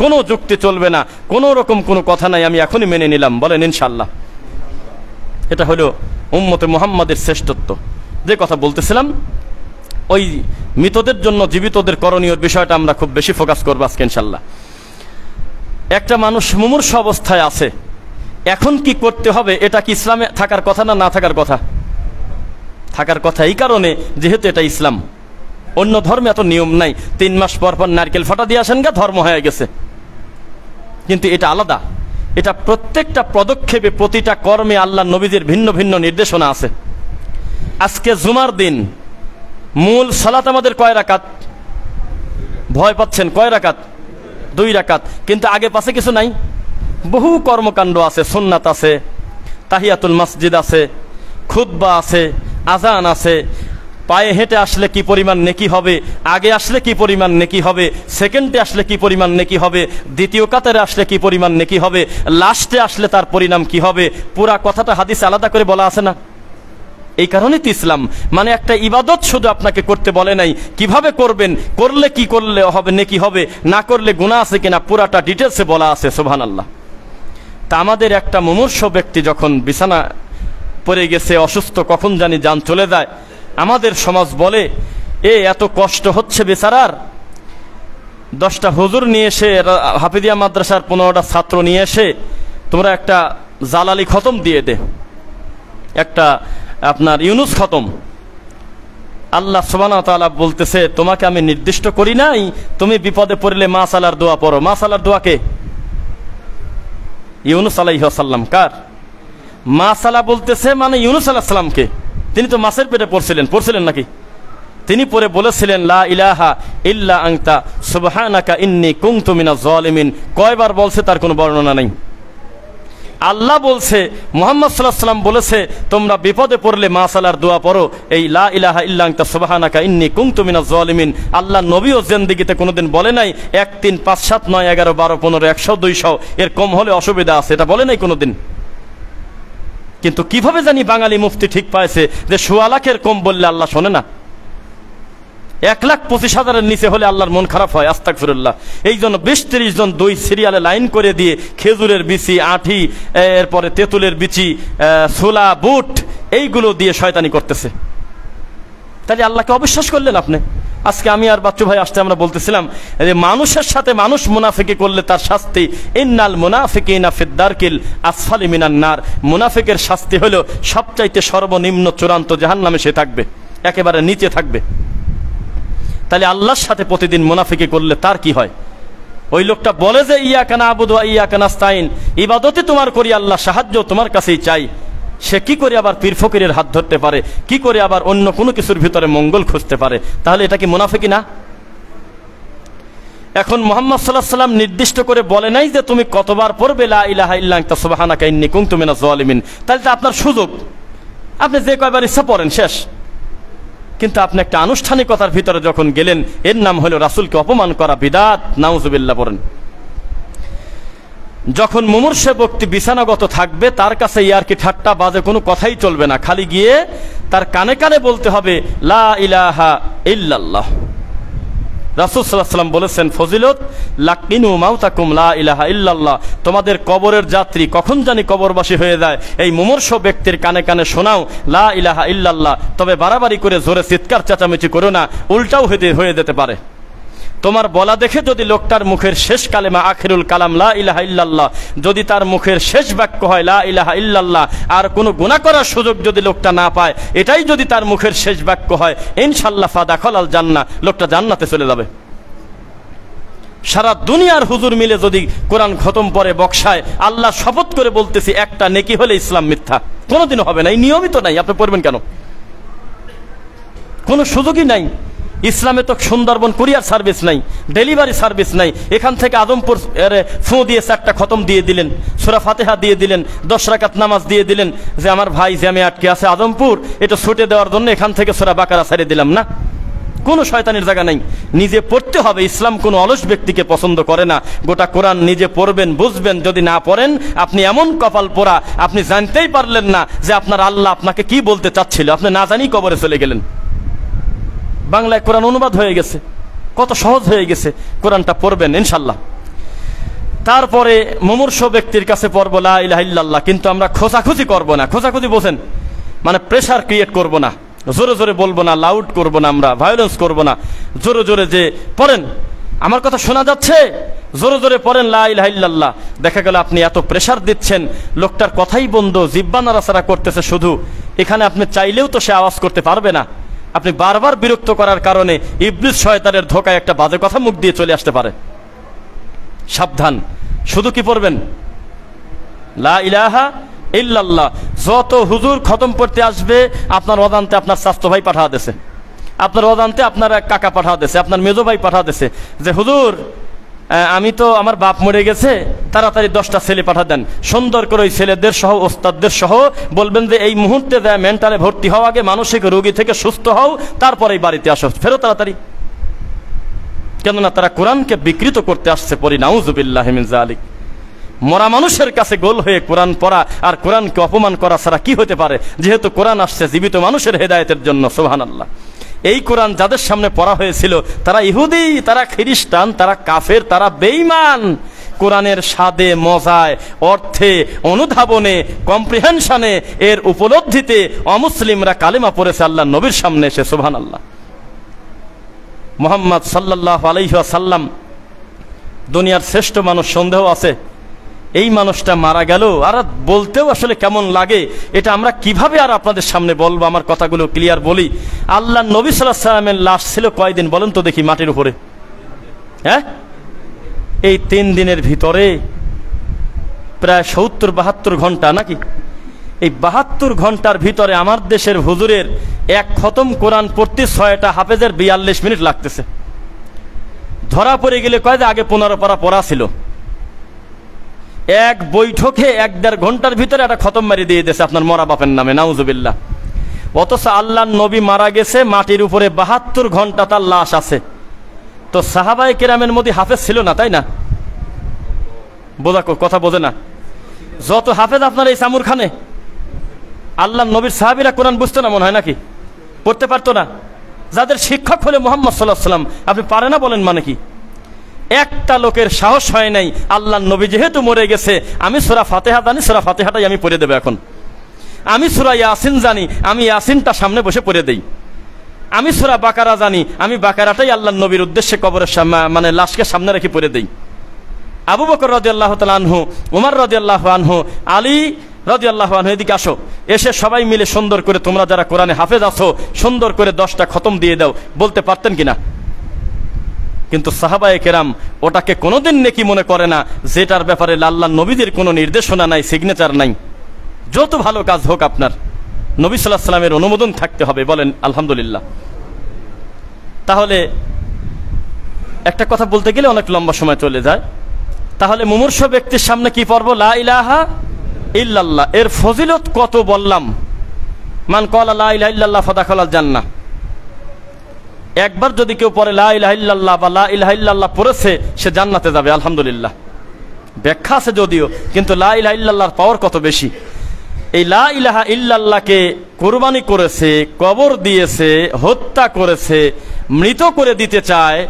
কোনো যুক্তি চলবে না কোনো রকম কোনো কথা নাই আমি এখনই মেনে নিলাম বলেন ইনশাল্লাহ এটা হলো উম্মতে মোহাম্মদের শ্রেষ্ঠত্ব যে কথা বলতেছিলাম ওই মৃতদের জন্য জীবিতদের করণীয় বিষয়টা আমরা খুব বেশি ফোকাস করবো আজকে ইনশাল্লাহ একটা মানুষ মুমূর্ষ অবস্থায় আছে এখন কি করতে হবে এটা কি ইসলামে থাকার কথা না না থাকার কথা থাকার কথা এই কারণে যেহেতু এটা ইসলাম অন্য ধর্মে এত নিয়ম নাই তিন মাস পর পর নারকেল ফাটা দিয়ে আসেন গা ধর্ম হয়ে গেছে কিন্তু এটা আলাদা এটা প্রত্যেকটা পদক্ষেপে প্রতিটা কর্মে আল্লাহ নবীদের ভিন্ন ভিন্ন নির্দেশনা আছে আজকে জুমার দিন মূল সালাত আমাদের কয় রাকাত ভয় পাচ্ছেন কয় রাকাত দুই রাকাত কিন্তু আগে পাশে কিছু নাই বহু কর্মকাণ্ড আছে সুন্নাত আছে তাহিয়াতুল মসজিদ আছে খুদ্া আছে আজান আছে পায়ে হেঁটে আসলে কি পরিমাণ নেকি হবে আগে আসলে কি পরিমাণ নেকি হবে সেকেন্ডে আসলে কি পরিমাণ নেকি হবে দ্বিতীয় কাতারে আসলে কি পরিমাণ নেকি হবে লাস্টে আসলে তার পরিণাম কি হবে পুরা কথাটা হাদিসে আলাদা করে বলা আছে না এই কারণে তো ইসলাম মানে একটা ইবাদত শুধু আপনাকে করতে বলে নাই কিভাবে করবেন করলে কি করলে হবে নেকি হবে না করলে গুণা আছে কিনা পুরাটা ডিটেলসে বলা আছে সোভান আল্লাহ তা আমাদের একটা মুমূর্ষ ব্যক্তি যখন বিছানা পড়ে গেছে অসুস্থ কখন জানি যান চলে যায় আমাদের সমাজ বলে এ এত কষ্ট হচ্ছে বেচারার দশটা হুজুর নিয়ে এসে হাফিদিয়া মাদ্রাসার পনেরোটা ছাত্র নিয়ে এসে তোমরা একটা জালালি খতম দিয়ে দে একটা আপনার ইউনুস খতম আল্লাহ সোবানা তালা বলতেছে তোমাকে আমি নির্দিষ্ট করি নাই তুমি বিপদে পড়লে মা সালার দোয়া পড়ো মা সালার দোয়াকে ইউনুস আলাইসাল্লাম কার মা সালা বলতেছে মানে ইউনুস আলাহ সাল্লামকে তিনি তো মাছের পেটে পড়ছিলেন পড়ছিলেন নাকি তিনি পরে বলেছিলেন লা ইলাহা ইল্লা আংতা ইন্নি কুংতুমিনা কয়বার বলছে তার কোনো বর্ণনা নেই আল্লাহ বলছে মোহাম্মদ সাল্লাহ সাল্লাম বলেছে তোমরা বিপদে পড়লে মা সালার দোয়া পড়ো এই লা ইলাহা ইল্লাংতা সুবাহানাকা ইন্নি কুংতুমিনা জলিমিন আল্লাহ নবী ও জেন্দিগিতে কোনোদিন বলে নাই এক তিন পাঁচ সাত নয় এগারো বারো পনেরো একশো দুইশো এর কম হলে অসুবিধা আছে এটা বলে নাই কোনোদিন কিন্তু কিভাবে জানি বাঙালি মুফতি ঠিক পাইছে যে সোয়া লাখের কম বললে আল্লাহ শোনে না এক লাখ পঁচিশ হাজারের নিচে হলে আল্লাহর মন খারাপ হয় আস্তাক ফিরুল্লাহ এই জন্য বিশ তিরিশ জন দুই সিরিয়ালে লাইন করে দিয়ে খেজুরের বিচি আঁঠি এরপরে তেঁতুলের বিচি ছোলা বুট এইগুলো দিয়ে শয়তানি করতেছে তাহলে আল্লাহকে অবিশ্বাস করলেন আপনি আজকে আমি আর বাচ্চু ভাই আসতে আমরা বলতেছিলাম যে মানুষের সাথে মানুষ মুনাফিকে করলে তার শাস্তি ইন্নাল মুনাফিক দারকিল আসফালি মিনান্নার মুনাফিকের শাস্তি হলো সবচাইতে সর্বনিম্ন চূড়ান্ত জাহান নামে সে থাকবে একেবারে নিচে থাকবে তাহলে আল্লাহর সাথে প্রতিদিন মুনাফিকে করলে তার কি হয় ওই লোকটা বলে যে ইয়া কেনা আবুদা ইয়া স্তাইন ইবাদতে তোমার করি আল্লাহ সাহায্য তোমার কাছেই চাই সে কি করে আবার পীর ফকিরের হাত ধরতে পারে কি করে আবার অন্য কোনো কিছুর ভিতরে মঙ্গল খুঁজতে পারে তাহলে এটা কি মুনাফিকি না এখন মোহাম্মদ সাল্লাহ সাল্লাম নির্দিষ্ট করে বলে নাই যে তুমি কতবার পড়বে লাহাইল্লাহতাসবাহানাকাইনিকুং তুমি না জোয়ালিমিন তাহলে তো আপনার সুযোগ আপনি যে কয়বার ইচ্ছা পড়েন শেষ কিন্তু আপনি একটা আনুষ্ঠানিকতার ভিতরে যখন গেলেন এর নাম হলো রাসুলকে অপমান করা বিদাত নাউজুবিল্লা পড়েন যখন মুমূর্ষে ব্যক্তি বিছানাগত থাকবে তার কাছে কি ঠাট্টা বাজে কোনো কথাই চলবে না খালি গিয়ে তার কানে কানে বলতে হবে লা ইলাহা ইল্লাল্লাহ রাসুসাল্লাম বলেছেন ফজিলত লাকিনু মাউতাকুম লা ইলাহা ইল্লাল্লাহ তোমাদের কবরের যাত্রী কখন জানি কবরবাসী হয়ে যায় এই মুমূর্ষ ব্যক্তির কানে কানে শোনাও লা ইলাহা ইল্লাল্লাহ তবে বাড়াবাড়ি করে জোরে চিৎকার চেঁচামেচি করো না উল্টাও হয়ে হয়ে যেতে পারে তোমার বলা দেখে যদি লোকটার মুখের শেষ কালেমা আখিরুল কালাম লা ইলাহা ইল্লাল্লাহ যদি তার মুখের শেষ বাক্য হয় লা ইলাহা ইল্লাল্লাহ আর কোনো গুণা করার সুযোগ যদি লোকটা না পায় এটাই যদি তার মুখের শেষ বাক্য হয় ইনশাল্লাহ ফাদা খলাল জাননা লোকটা জান্নাতে চলে যাবে সারা দুনিয়ার হুজুর মিলে যদি কোরআন খতম পরে বক্সায় আল্লাহ শপথ করে বলতেছি একটা নেকি হলে ইসলাম মিথ্যা কোনোদিনও হবে না এই নিয়মিত নাই আপনি পড়বেন কেন কোনো সুযোগই নাই ইসলামে তো সুন্দরবন কুরিয়ার সার্ভিস নাই ডেলিভারি সার্ভিস নাই এখান থেকে আদমপুর ফুঁ দিয়ে চারটা খতম দিয়ে দিলেন সুরা ফাতেহা দিয়ে দিলেন দশ রাকাত নামাজ দিয়ে দিলেন যে আমার ভাই জ্যামে আটকে আছে আদমপুর এটা ছুটে দেওয়ার জন্য এখান থেকে সুরা বাকারা সারিয়ে দিলাম না কোনো শয়তানের জায়গা নাই নিজে পড়তে হবে ইসলাম কোনো অলস ব্যক্তিকে পছন্দ করে না গোটা কোরআন নিজে পড়বেন বুঝবেন যদি না পড়েন আপনি এমন কপাল পড়া আপনি জানতেই পারলেন না যে আপনার আল্লাহ আপনাকে কি বলতে চাচ্ছিল আপনি না জানি কবরে চলে গেলেন বাংলায় কোরআন অনুবাদ হয়ে গেছে কত সহজ হয়ে গেছে কোরআনটা পড়বেন ইনশাল্লাহ তারপরে মুমূর্ষ ব্যক্তির কাছে পড়বো লাহিল্লাহ কিন্তু আমরা খোঁজাখুঁজি করবো না খোঁজাখুঁজি বোঝেন মানে প্রেশার ক্রিয়েট করব না জোরে জোরে বলবো না লাউড করব না আমরা ভায়োলেন্স করব না জোরে জোরে যে পড়েন আমার কথা শোনা যাচ্ছে জোরে জোরে পড়েন লাহিল্লাহ দেখা গেল আপনি এত প্রেশার দিচ্ছেন লোকটার কথাই বন্ধ জিব্বা নাড়াচাড়া করতেছে শুধু এখানে আপনি চাইলেও তো সে আওয়াজ করতে পারবে না আপনি বারবার বিরক্ত করার কারণে ইবলিস শয়তানের ধোকায় একটা বাজে কথা মুখ দিয়ে চলে আসতে পারে সাবধান শুধু কি পড়বেন লা ইলাহা ইল্লাল্লাহ যত হুজুর খতম পড়তে আসবে আপনার অদান্তে আপনার স্বাস্থ্য ভাই পাঠা দেশে আপনার অদান্তে আপনার কাকা পাঠা দেশে আপনার মেজো ভাই পাঠা দেশে যে হুজুর আমি তো আমার বাপ মরে গেছে তাড়াতাড়ি দশটা ছেলে পাঠা দেন সুন্দর করে ওই ছেলেদের সহ ওস্তাদদের সহ বলবেন যে এই মুহূর্তে দেয় মেন্টালে ভর্তি হওয়া আগে মানসিক রোগী থেকে সুস্থ হও তারপরে বাড়িতে আসো ফেরো তাড়াতাড়ি কেননা তারা কোরআনকে বিকৃত করতে আসছে পরি নাউজুবিল্লাহমিনজা আলিক মরা মানুষের কাছে গোল হয়ে কোরআন পড়া আর কোরআনকে অপমান করা ছাড়া কি হতে পারে যেহেতু কোরআন আসছে জীবিত মানুষের হেদায়তের জন্য সোহান আল্লাহ এই কোরআন যাদের সামনে পড়া হয়েছিল তারা ইহুদি তারা খ্রিস্টান তারা কাফের তারা বেইমান কোরআনের স্বাদে মজায় অর্থে অনুধাবনে কম্প্রিহেনশনে এর উপলব্ধিতে অমুসলিমরা কালেমা পড়েছে আল্লাহ নবীর সামনে এসে সোভান আল্লাহ মোহাম্মদ সাল্লাহ আলহিহাসাল্লাম দুনিয়ার শ্রেষ্ঠ মানুষ সন্দেহ আছে এই মানুষটা মারা গেল আর বলতেও আসলে কেমন লাগে এটা আমরা কিভাবে আর আপনাদের সামনে বলবো আমার কথাগুলো ক্লিয়ার বলি আল্লাহ নবী সাল্লাহ সাল্লামের লাশ ছিল কয়দিন বলেন তো দেখি মাটির উপরে হ্যাঁ এই তিন দিনের ভিতরে প্রায় সত্তর বাহাত্তর ঘন্টা নাকি এই বাহাত্তর ঘন্টার ভিতরে আমার দেশের হুজুরের এক খতম কোরআন পড়তে ছয়টা হাফেজের বিয়াল্লিশ মিনিট লাগতেছে ধরা পড়ে গেলে কয় আগে পনেরো পারা পড়া ছিল এক বৈঠকে এক দেড় ঘন্টার ভিতরে একটা খতম মারি দিয়ে দিয়েছে আপনার মরা বাপের নামে নাউজুবিল্লা অথচ আল্লাহ নবী মারা গেছে মাটির উপরে বাহাত্তর ঘন্টা তার লাশ আছে তো সাহাবাই কেরামের মধ্যে হাফেজ ছিল না তাই না বোঝা কথা বোঝে না যত হাফেজ আপনার এই সামুর খানে আল্লাহ নবীর সাহাবিরা কোরআন বুঝতো না মনে হয় নাকি পড়তে পারতো না যাদের শিক্ষক হলে মোহাম্মদ সাল্লাহ সাল্লাম আপনি পারে না বলেন মানে কি একটা লোকের সাহস হয় নাই আল্লাহ নবী যেহেতু মরে গেছে আমি সুরা ফাতেহা জানি সুরা ফাতেহাটাই আমি পড়ে দেবো এখন আমি সুরা ইয়াসিন জানি আমি ইয়াসিনটা সামনে বসে পড়ে দেই আমি সুরা বাকারা জানি আমি বাকারাটাই আল্লাহ নবীর উদ্দেশ্যে কবরের মানে লাশকে সামনে রেখে পড়ে দেই আবু বকর রদি আল্লাহ আনহু উমার রদি আল্লাহ আনহু আলী রদি আল্লাহ আনহু এদিকে আসো এসে সবাই মিলে সুন্দর করে তোমরা যারা কোরআনে হাফেজ আছো সুন্দর করে দশটা খতম দিয়ে দাও বলতে পারতেন কিনা কিন্তু সাহাবায়ে কেরাম ওটাকে কোনোদিন নেকি মনে করে না যেটার ব্যাপারে লাল্লা নবীদের কোনো নির্দেশনা নাই সিগনেচার নাই যত ভালো কাজ হোক আপনার নবী সাল্লাহ সাল্লামের অনুমোদন থাকতে হবে বলেন আলহামদুলিল্লাহ তাহলে একটা কথা বলতে গেলে অনেক লম্বা সময় চলে যায় তাহলে মুমূর্ষ ব্যক্তির সামনে কি পর্ব লা ইলাহা ইল্লাল্লাহ এর ফজিলত কত বললাম মান কলা ইল্লাহ ইলাহা ইল্লাল্লাহ ফাদাখালাল একবার যদি কেউ পরে লাহিল্লাহ বা লাহিল্লাহ পড়েছে সে জান্নাতে যাবে আলহামদুলিল্লাহ ব্যাখ্যা আছে যদিও কিন্তু লাহিল্লাহর পাওয়ার কত বেশি এই লাহা ইল্লাহকে কোরবানি করেছে কবর দিয়েছে হত্যা করেছে মৃত করে দিতে চায়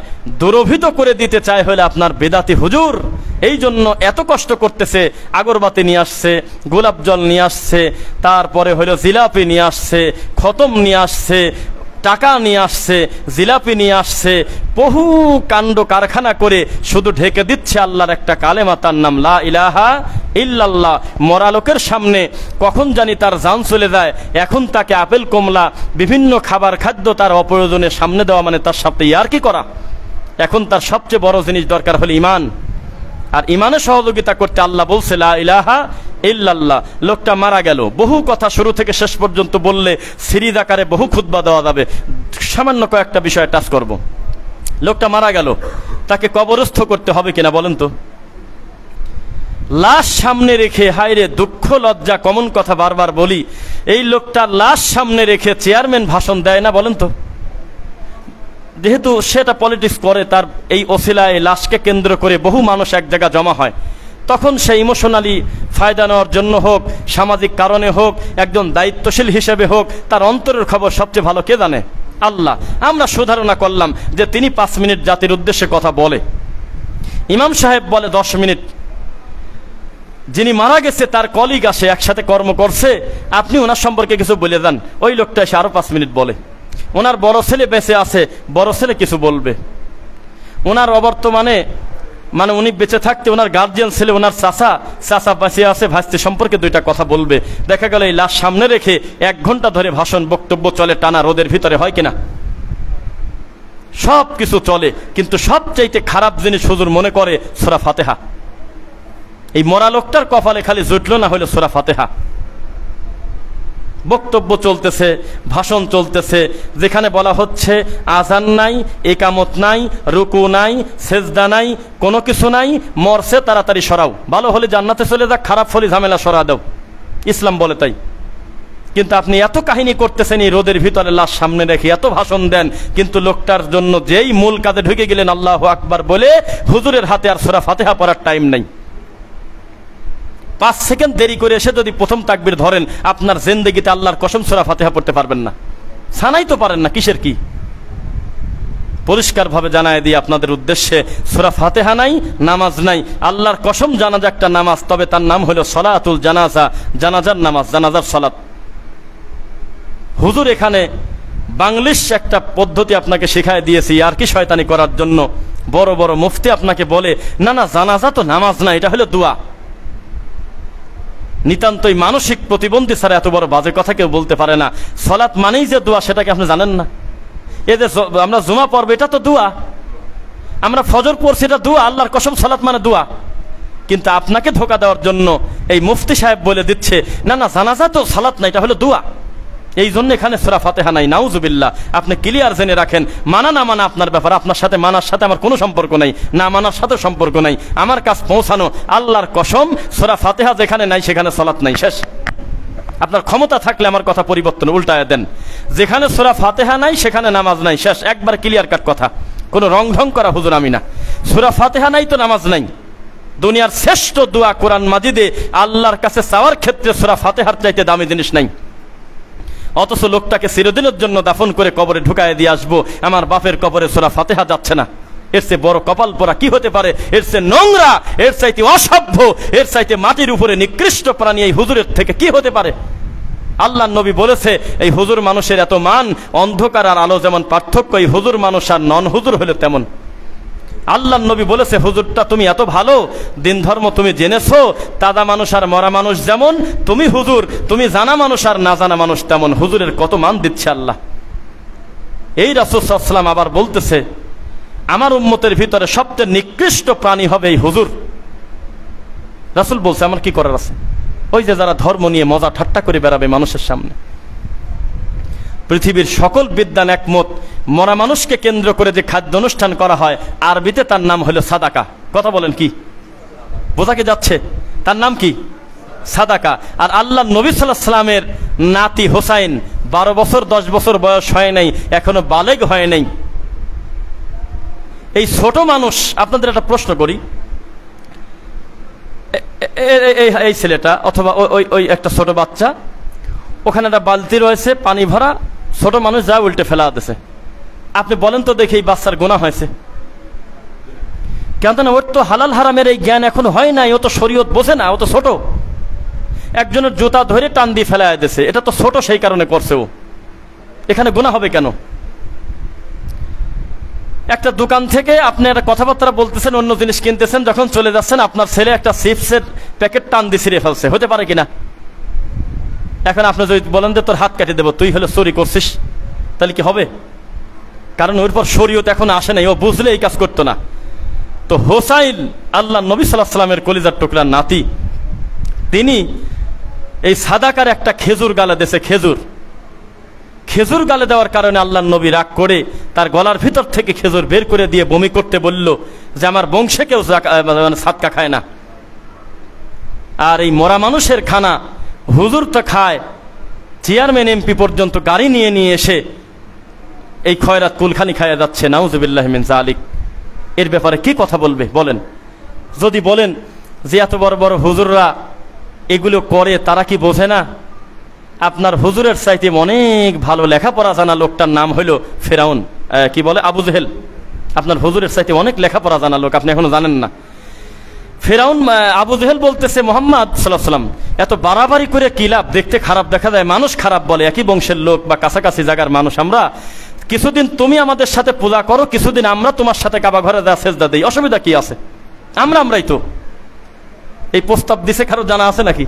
দুরভিত করে দিতে চায় হলে আপনার বেদাতি হুজুর এই জন্য এত কষ্ট করতেছে আগরবাতি নিয়ে আসছে গোলাপ জল নিয়ে আসছে তারপরে হইল জিলাপি নিয়ে আসছে খতম নিয়ে আসছে টাকা নিয়ে আসছে জিলাপি নিয়ে আসছে বহু কাণ্ড কারখানা করে শুধু ঢেকে দিচ্ছে আল্লাহর একটা কালেমা তার নাম লা ইলাহা ইল্লাল্লাহ মরা লোকের সামনে কখন জানি তার জান চলে যায় এখন তাকে আপেল কমলা বিভিন্ন খাবার খাদ্য তার অপ্রয়োজনে সামনে দেওয়া মানে তার সাথে ইয়ার কি করা এখন তার সবচেয়ে বড় জিনিস দরকার হলো ইমান আর ইমানের সহযোগিতা করতে আল্লাহ বলছে লা ইলাহা ইল্লাল্লাহ লোকটা মারা গেল বহু কথা শুরু থেকে শেষ পর্যন্ত বললে সিরিজ আকারে বহু খুদ্া দেওয়া যাবে সামান্য কয়েকটা বিষয়ে টাচ করব। লোকটা মারা গেল তাকে কবরস্থ করতে হবে কিনা বলেন তো লাশ সামনে রেখে হাইরে দুঃখ লজ্জা কমন কথা বারবার বলি এই লোকটা লাশ সামনে রেখে চেয়ারম্যান ভাষণ দেয় না বলেন তো যেহেতু সেটা পলিটিক্স করে তার এই অসিলায় লাশকে কেন্দ্র করে বহু মানুষ এক জায়গা জমা হয় তখন সে ইমোশনালি ফায়দা নেওয়ার জন্য হোক সামাজিক কারণে হোক একজন দায়িত্বশীল হিসেবে হোক তার অন্তরের খবর সবচেয়ে ভালো কে জানে আল্লাহ আমরা সুধারণা করলাম যে তিনি পাঁচ মিনিট জাতির উদ্দেশ্যে কথা বলে ইমাম সাহেব বলে দশ মিনিট যিনি মারা গেছে তার কলিগ আসে একসাথে কর্ম করছে আপনি ওনার সম্পর্কে কিছু বলে দেন ওই লোকটা এসে আরও পাঁচ মিনিট বলে ওনার বড় ছেলে বেঁচে আছে বড় ছেলে কিছু বলবে ওনার অবর্তমানে মানে উনি বেঁচে থাকতে ওনার গার্জিয়ান ছেলে ওনার চাষা চাষা বাঁচিয়ে আছে ভাসতে সম্পর্কে দুইটা কথা বলবে দেখা গেল এই লাশ সামনে রেখে এক ঘন্টা ধরে ভাষণ বক্তব্য চলে টানা রোদের ভিতরে হয় কিনা সব কিছু চলে কিন্তু সবচাইতে খারাপ জিনিস হুজুর মনে করে সোরা ফাতেহা এই মরা লোকটার কপালে খালি জুটল না হলে সোরা ফাতেহা বক্তব্য চলতেছে ভাষণ চলতেছে যেখানে বলা হচ্ছে আজান নাই একামত নাই রুকু নাই সেজদা নাই কোনো কিছু নাই মরছে তাড়াতাড়ি সরাও ভালো হলে জান্নাতে চলে যাক খারাপ হলে ঝামেলা সরা দাও ইসলাম বলে তাই কিন্তু আপনি এত কাহিনী করতেছেন এই রোদের ভিতরে লাশ সামনে রেখে এত ভাষণ দেন কিন্তু লোকটার জন্য যেই মূল কাজে ঢুকে গেলেন আল্লাহ আকবার বলে হুজুরের হাতে আর সোরা ফাতেহা পড়ার টাইম নেই পাঁচ সেকেন্ড দেরি করে এসে যদি প্রথম তাকবির ধরেন আপনার জেন্দেগিতে আল্লাহর কসম সোরা ফাতেহা পড়তে পারবেন না সানাই তো পারেন না কিসের কি পরিষ্কারভাবে জানায় দিই আপনাদের উদ্দেশ্যে সুরা ফাতেহা নাই নামাজ নাই আল্লাহর কসম জানাজা একটা নামাজ তবে তার নাম হলো সলাতুল জানাজা জানাজার নামাজ জানাজার সলাত হুজুর এখানে বাংলিশ একটা পদ্ধতি আপনাকে শেখায় দিয়েছি আর কি শয়তানি করার জন্য বড় বড় মুফতি আপনাকে বলে না না জানাজা তো নামাজ না এটা হলো দোয়া নিতান্তই মানসিক প্রতিবন্ধী ছাড়া এত বড় বাজে কথা কেউ বলতে পারে না সলাৎ মানেই যে দোয়া সেটাকে আপনি জানেন না এ যে আমরা জুমা পর্ব এটা তো দোয়া আমরা ফজর পড়ছি এটা দোয়া আল্লাহর কসম সলাৎ মানে দোয়া কিন্তু আপনাকে ধোকা দেওয়ার জন্য এই মুফতি সাহেব বলে দিচ্ছে না না জানাজা তো সালাত না এটা হলো দোয়া এই জন্য এখানে সুরা ফাতেহা নাই নাউজুবিল্লা আপনি ক্লিয়ার জেনে রাখেন মানা না মানা আপনার ব্যাপার আপনার সাথে মানার সাথে আমার কোনো সম্পর্ক নাই না মানার সাথে সম্পর্ক নাই আমার কাছ পৌঁছানো আল্লাহর কসম সুরা ফাতেহা যেখানে নাই সেখানে সালাত নাই শেষ আপনার ক্ষমতা থাকলে আমার কথা পরিবর্তন উল্টায় দেন যেখানে সুরা ফাতেহা নাই সেখানে নামাজ নাই শেষ একবার ক্লিয়ার কাট কথা কোনো রং ঢং করা হুজুর আমি না সুরা ফাতেহা নাই তো নামাজ নাই দুনিয়ার শ্রেষ্ঠ দোয়া কোরআন মাজিদে আল্লাহর কাছে চাওয়ার ক্ষেত্রে সুরা ফাতেহার চাইতে দামি জিনিস নাই অথচ লোকটাকে চিরদিনের জন্য দাফন করে কবরে ঢুকায় দিয়ে আসবো আমার বাপের কবরে সোরা ফাতেহা যাচ্ছে না এর চেয়ে বড় কপাল পরা কি হতে পারে এর চেয়ে নোংরা এর চাইতে অসভ্য এর চাইতে মাটির উপরে নিকৃষ্ট প্রাণী এই হুজুরের থেকে কি হতে পারে আল্লাহ নবী বলেছে এই হুজুর মানুষের এত মান অন্ধকার আর আলো যেমন পার্থক্য এই হুজুর মানুষ আর নন হুজুর হলে তেমন আল্লাহ নবী বলেছে হুজুরটা তুমি এত ভালো দিন ধর্ম তুমি জেনেছো তাদা মানুষ আর মরা মানুষ যেমন তুমি হুজুর তুমি জানা মানুষ আর না জানা মানুষ তেমন হুজুরের কত মান দিচ্ছে আল্লাহ এই রাসুসাল্লাম আবার বলতেছে আমার উম্মতের ভিতরে সবচেয়ে নিকৃষ্ট প্রাণী হবে এই হুজুর রাসুল বলছে আমার কি করার আছে ওই যে যারা ধর্ম নিয়ে মজা ঠাট্টা করে বেড়াবে মানুষের সামনে পৃথিবীর সকল বিদ্যান একমত মরা মানুষকে কেন্দ্র করে যে খাদ্য অনুষ্ঠান করা হয় আরবিতে তার নাম হলো সাদাকা কথা বলেন কি বোঝাকে যাচ্ছে তার নাম কি সাদাকা আর আল্লাহ নবী সাল্লাহ সাল্লামের নাতি হোসাইন বারো বছর দশ বছর বয়স হয় নাই এখনো বালেগ হয় নাই এই ছোট মানুষ আপনাদের একটা প্রশ্ন করি এই ছেলেটা অথবা ওই ওই একটা ছোট বাচ্চা ওখানে একটা বালতি রয়েছে পানি ভরা ছোট মানুষ যা উল্টে ফেলা দিছে আপনি বলেন তো দেখি এই বাচ্চার গোনা হয়েছে কেন ওর তো হালাল হারামের এই জ্ঞান এখন হয় নাই ও তো শরীয়ত বোঝে না ও তো ছোট একজনের জুতা ধরে টান দিয়ে ফেলা দিছে এটা তো ছোট সেই কারণে করছে ও এখানে গোনা হবে কেন একটা দোকান থেকে আপনি একটা কথাবার্তা বলতেছেন অন্য জিনিস কিনতেছেন যখন চলে যাচ্ছেন আপনার ছেলে একটা চিপসের প্যাকেট টান দিয়ে ছিঁড়ে ফেলছে হতে পারে কিনা এখন আপনি যদি বলেন যে তোর হাত কেটে দেবো তুই হলে চুরি করছিস তাহলে কি হবে কারণ ওর পর শরীয়ত এখন আসে নাই ও বুঝলে এই কাজ করতো না তো হোসাইন আল্লাহ নবী সাল্লাহ সাল্লামের কলিজার টুকরার নাতি তিনি এই সাদাকার একটা খেজুর গালে দেশে খেজুর খেজুর গালে দেওয়ার কারণে আল্লাহ নবী রাগ করে তার গলার ভিতর থেকে খেজুর বের করে দিয়ে বমি করতে বলল যে আমার বংশে কেউ মানে সাতকা খায় না আর এই মরা মানুষের খানা হুজুর তো খায় চেয়ারম্যান এমপি পর্যন্ত গাড়ি নিয়ে নিয়ে এসে এই খয়রাত কুলখানি খাইয়া যাচ্ছে নাউজুবিল্লাহমিন জালিক এর ব্যাপারে কি কথা বলবে বলেন যদি বলেন যে এত বড় বড় হুজুররা এগুলো করে তারা কি বোঝে না আপনার হুজুরের সাইতে অনেক ভালো লেখাপড়া জানা লোকটার নাম হইল ফেরাউন কি বলে আবু জেহেল আপনার হুজুরের সাইতে অনেক লেখাপড়া জানা লোক আপনি এখনো জানেন না ফেরাউন আবু জেহেল বলতেছে মোহাম্মদ সাল্লাহ সাল্লাম এত বাড়াবাড়ি করে লাভ দেখতে খারাপ দেখা যায় মানুষ খারাপ বলে একই বংশের লোক বা কাছাকাছি জায়গার মানুষ আমরা কিছুদিন তুমি আমাদের সাথে পূজা করো কিছুদিন আমরা তোমার সাথে কাবা ঘরে দেওয়া সেজদা দিই অসুবিধা কি আছে আমরা আমরাই তো এই প্রস্তাব দিছে কারো জানা আছে নাকি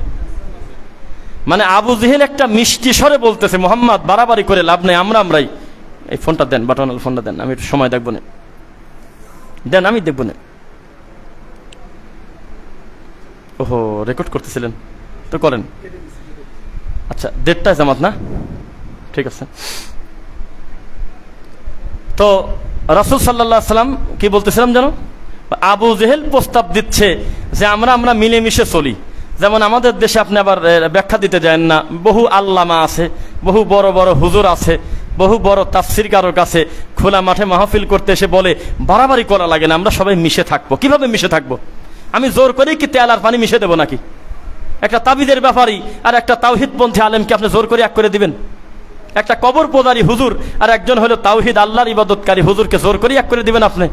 মানে আবু জেহেল একটা মিষ্টি স্বরে বলতেছে মোহাম্মদ বাড়াবাড়ি করে লাভ নেই আমরা আমরাই এই ফোনটা দেন বাটনাল ফোনটা দেন আমি একটু সময় দেখবো না দেন আমি দেখবো না ওহো রেকর্ড করতেছিলেন তো করেন আচ্ছা দেড়টা জামাত না ঠিক আছে তো রাসুল সাল্লাহ সাল্লাম কি বলতেছিলাম জানো আবু জেহেল প্রস্তাব দিচ্ছে যে আমরা আমরা মিলেমিশে চলি যেমন আমাদের দেশে আপনি আবার ব্যাখ্যা দিতে যান না বহু আল্লামা আছে বহু বড় বড় হুজুর আছে বহু বড় তাফসির কারক কাছে খোলা মাঠে মাহফিল করতে এসে বলে বাড়াবাড়ি করা লাগে না আমরা সবাই মিশে থাকবো কিভাবে মিশে থাকবো আমি জোর করেই কি তেল আর পানি মিশে দেবো নাকি একটা তাবিদের ব্যাপারই আর একটা তাওহিদ পন্থী আলেমকে আপনি জোর করে এক করে দিবেন একটা কবর পোদারি হুজুর আর একজন হলো তাওহিদ আল্লাহর ইবাদতকারী হুজুরকে জোর করে এক করে দিবেন আপনি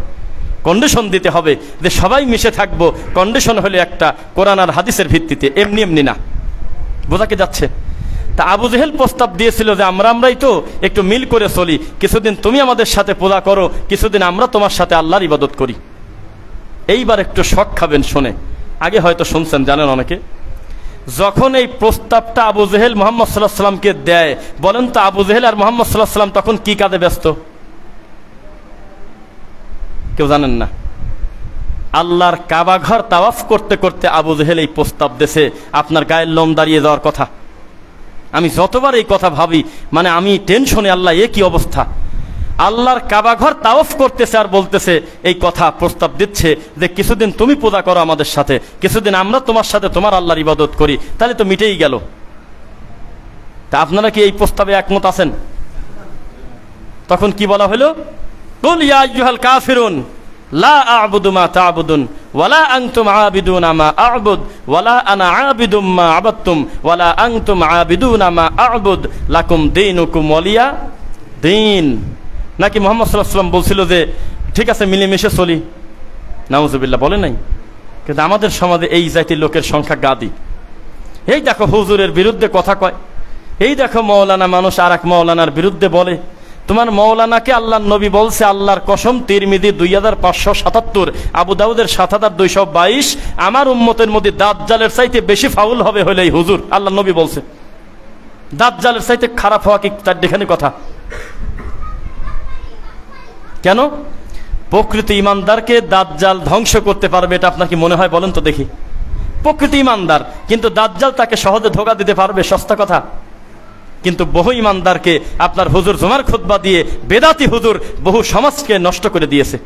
কন্ডিশন দিতে হবে যে সবাই মিশে থাকব কন্ডিশন হলে একটা কোরআন আর হাদিসের ভিত্তিতে এমনি এমনি না বোঝা যাচ্ছে তা আবু জেহেল প্রস্তাব দিয়েছিল যে আমরা আমরাই তো একটু মিল করে চলি কিছুদিন তুমি আমাদের সাথে পূজা করো কিছুদিন আমরা তোমার সাথে আল্লাহর ইবাদত করি এইবার একটু শখ খাবেন শুনে আগে হয়তো শুনছেন জানেন অনেকে যখন এই প্রস্তাবটা আবু জেহেল মোহাম্মদ সাল্লাহ সাল্লামকে দেয় বলেন তো আবু জেহেল আর মোহাম্মদ সাল্লাহ সাল্লাম তখন কি কাজে ব্যস্ত কেউ জানেন না আল্লাহর কাবাঘর তাওয়াফ করতে করতে আবু জেহেল এই প্রস্তাব দেশে আপনার গায়ের লোম দাঁড়িয়ে যাওয়ার কথা আমি যতবার এই কথা ভাবি মানে আমি টেনশনে আল্লাহ এ কি অবস্থা আল্লাহর কাবাঘর তাওফ করতেছে আর বলতেছে এই কথা প্রস্তাব দিচ্ছে যে কিছুদিন তুমি পূজা করো আমাদের সাথে কিছুদিন আমরা তোমার সাথে তোমার আল্লাহর ইবাদত করি তাহলে তো মিটেই গেল তা আপনারা কি এই প্রস্তাবে একমত আছেন তখন কি বলা হলো বল ইয়াজুহাল কাফিরুন লা আবুদু মা তাবুদুন ওয়ালা আংতুম আবিদুন আমা আবুদ ওয়ালা আনা আবিদুম মা আবাত্তুম ওয়ালা আংতুম আবিদুন আমা আবুদ লাকুম দিনুকুম ওয়ালিয়া দিন নাকি মোহাম্মদ সাল্লাহ সাল্লাম বলছিল যে ঠিক আছে মিলেমিশে চলি নামজুবিল্লা বলে নাই কিন্তু আমাদের সমাজে এই জাতির লোকের সংখ্যা গাদি এই দেখো হুজুরের বিরুদ্ধে কথা কয় এই দেখো মৌলানা মানুষ আর এক মৌলানার বিরুদ্ধে বলে তোমার মৌলানাকে আল্লাহ নবী বলছে আল্লাহর কসম তিরমিদি দুই হাজার পাঁচশো সাতাত্তর আবুদাউদের সাত হাজার দুইশো বাইশ আমার উম্মতের মধ্যে দাঁত জালের চাইতে বেশি ফাউল হবে হলে এই হুজুর আল্লাহ নবী বলছে জালের চাইতে খারাপ হওয়া কি তার যেখানে কথা কেন প্রকৃত ইমানদারকে জাল ধ্বংস করতে পারবে এটা আপনার কি মনে হয় বলেন তো দেখি প্রকৃত ইমানদার কিন্তু জাল তাকে সহজে ধোকা দিতে পারবে সস্তা কথা কিন্তু বহু ইমানদারকে আপনার হুজুর জমার খুদ্া দিয়ে বেদাতি হুজুর বহু সমাজকে নষ্ট করে দিয়েছে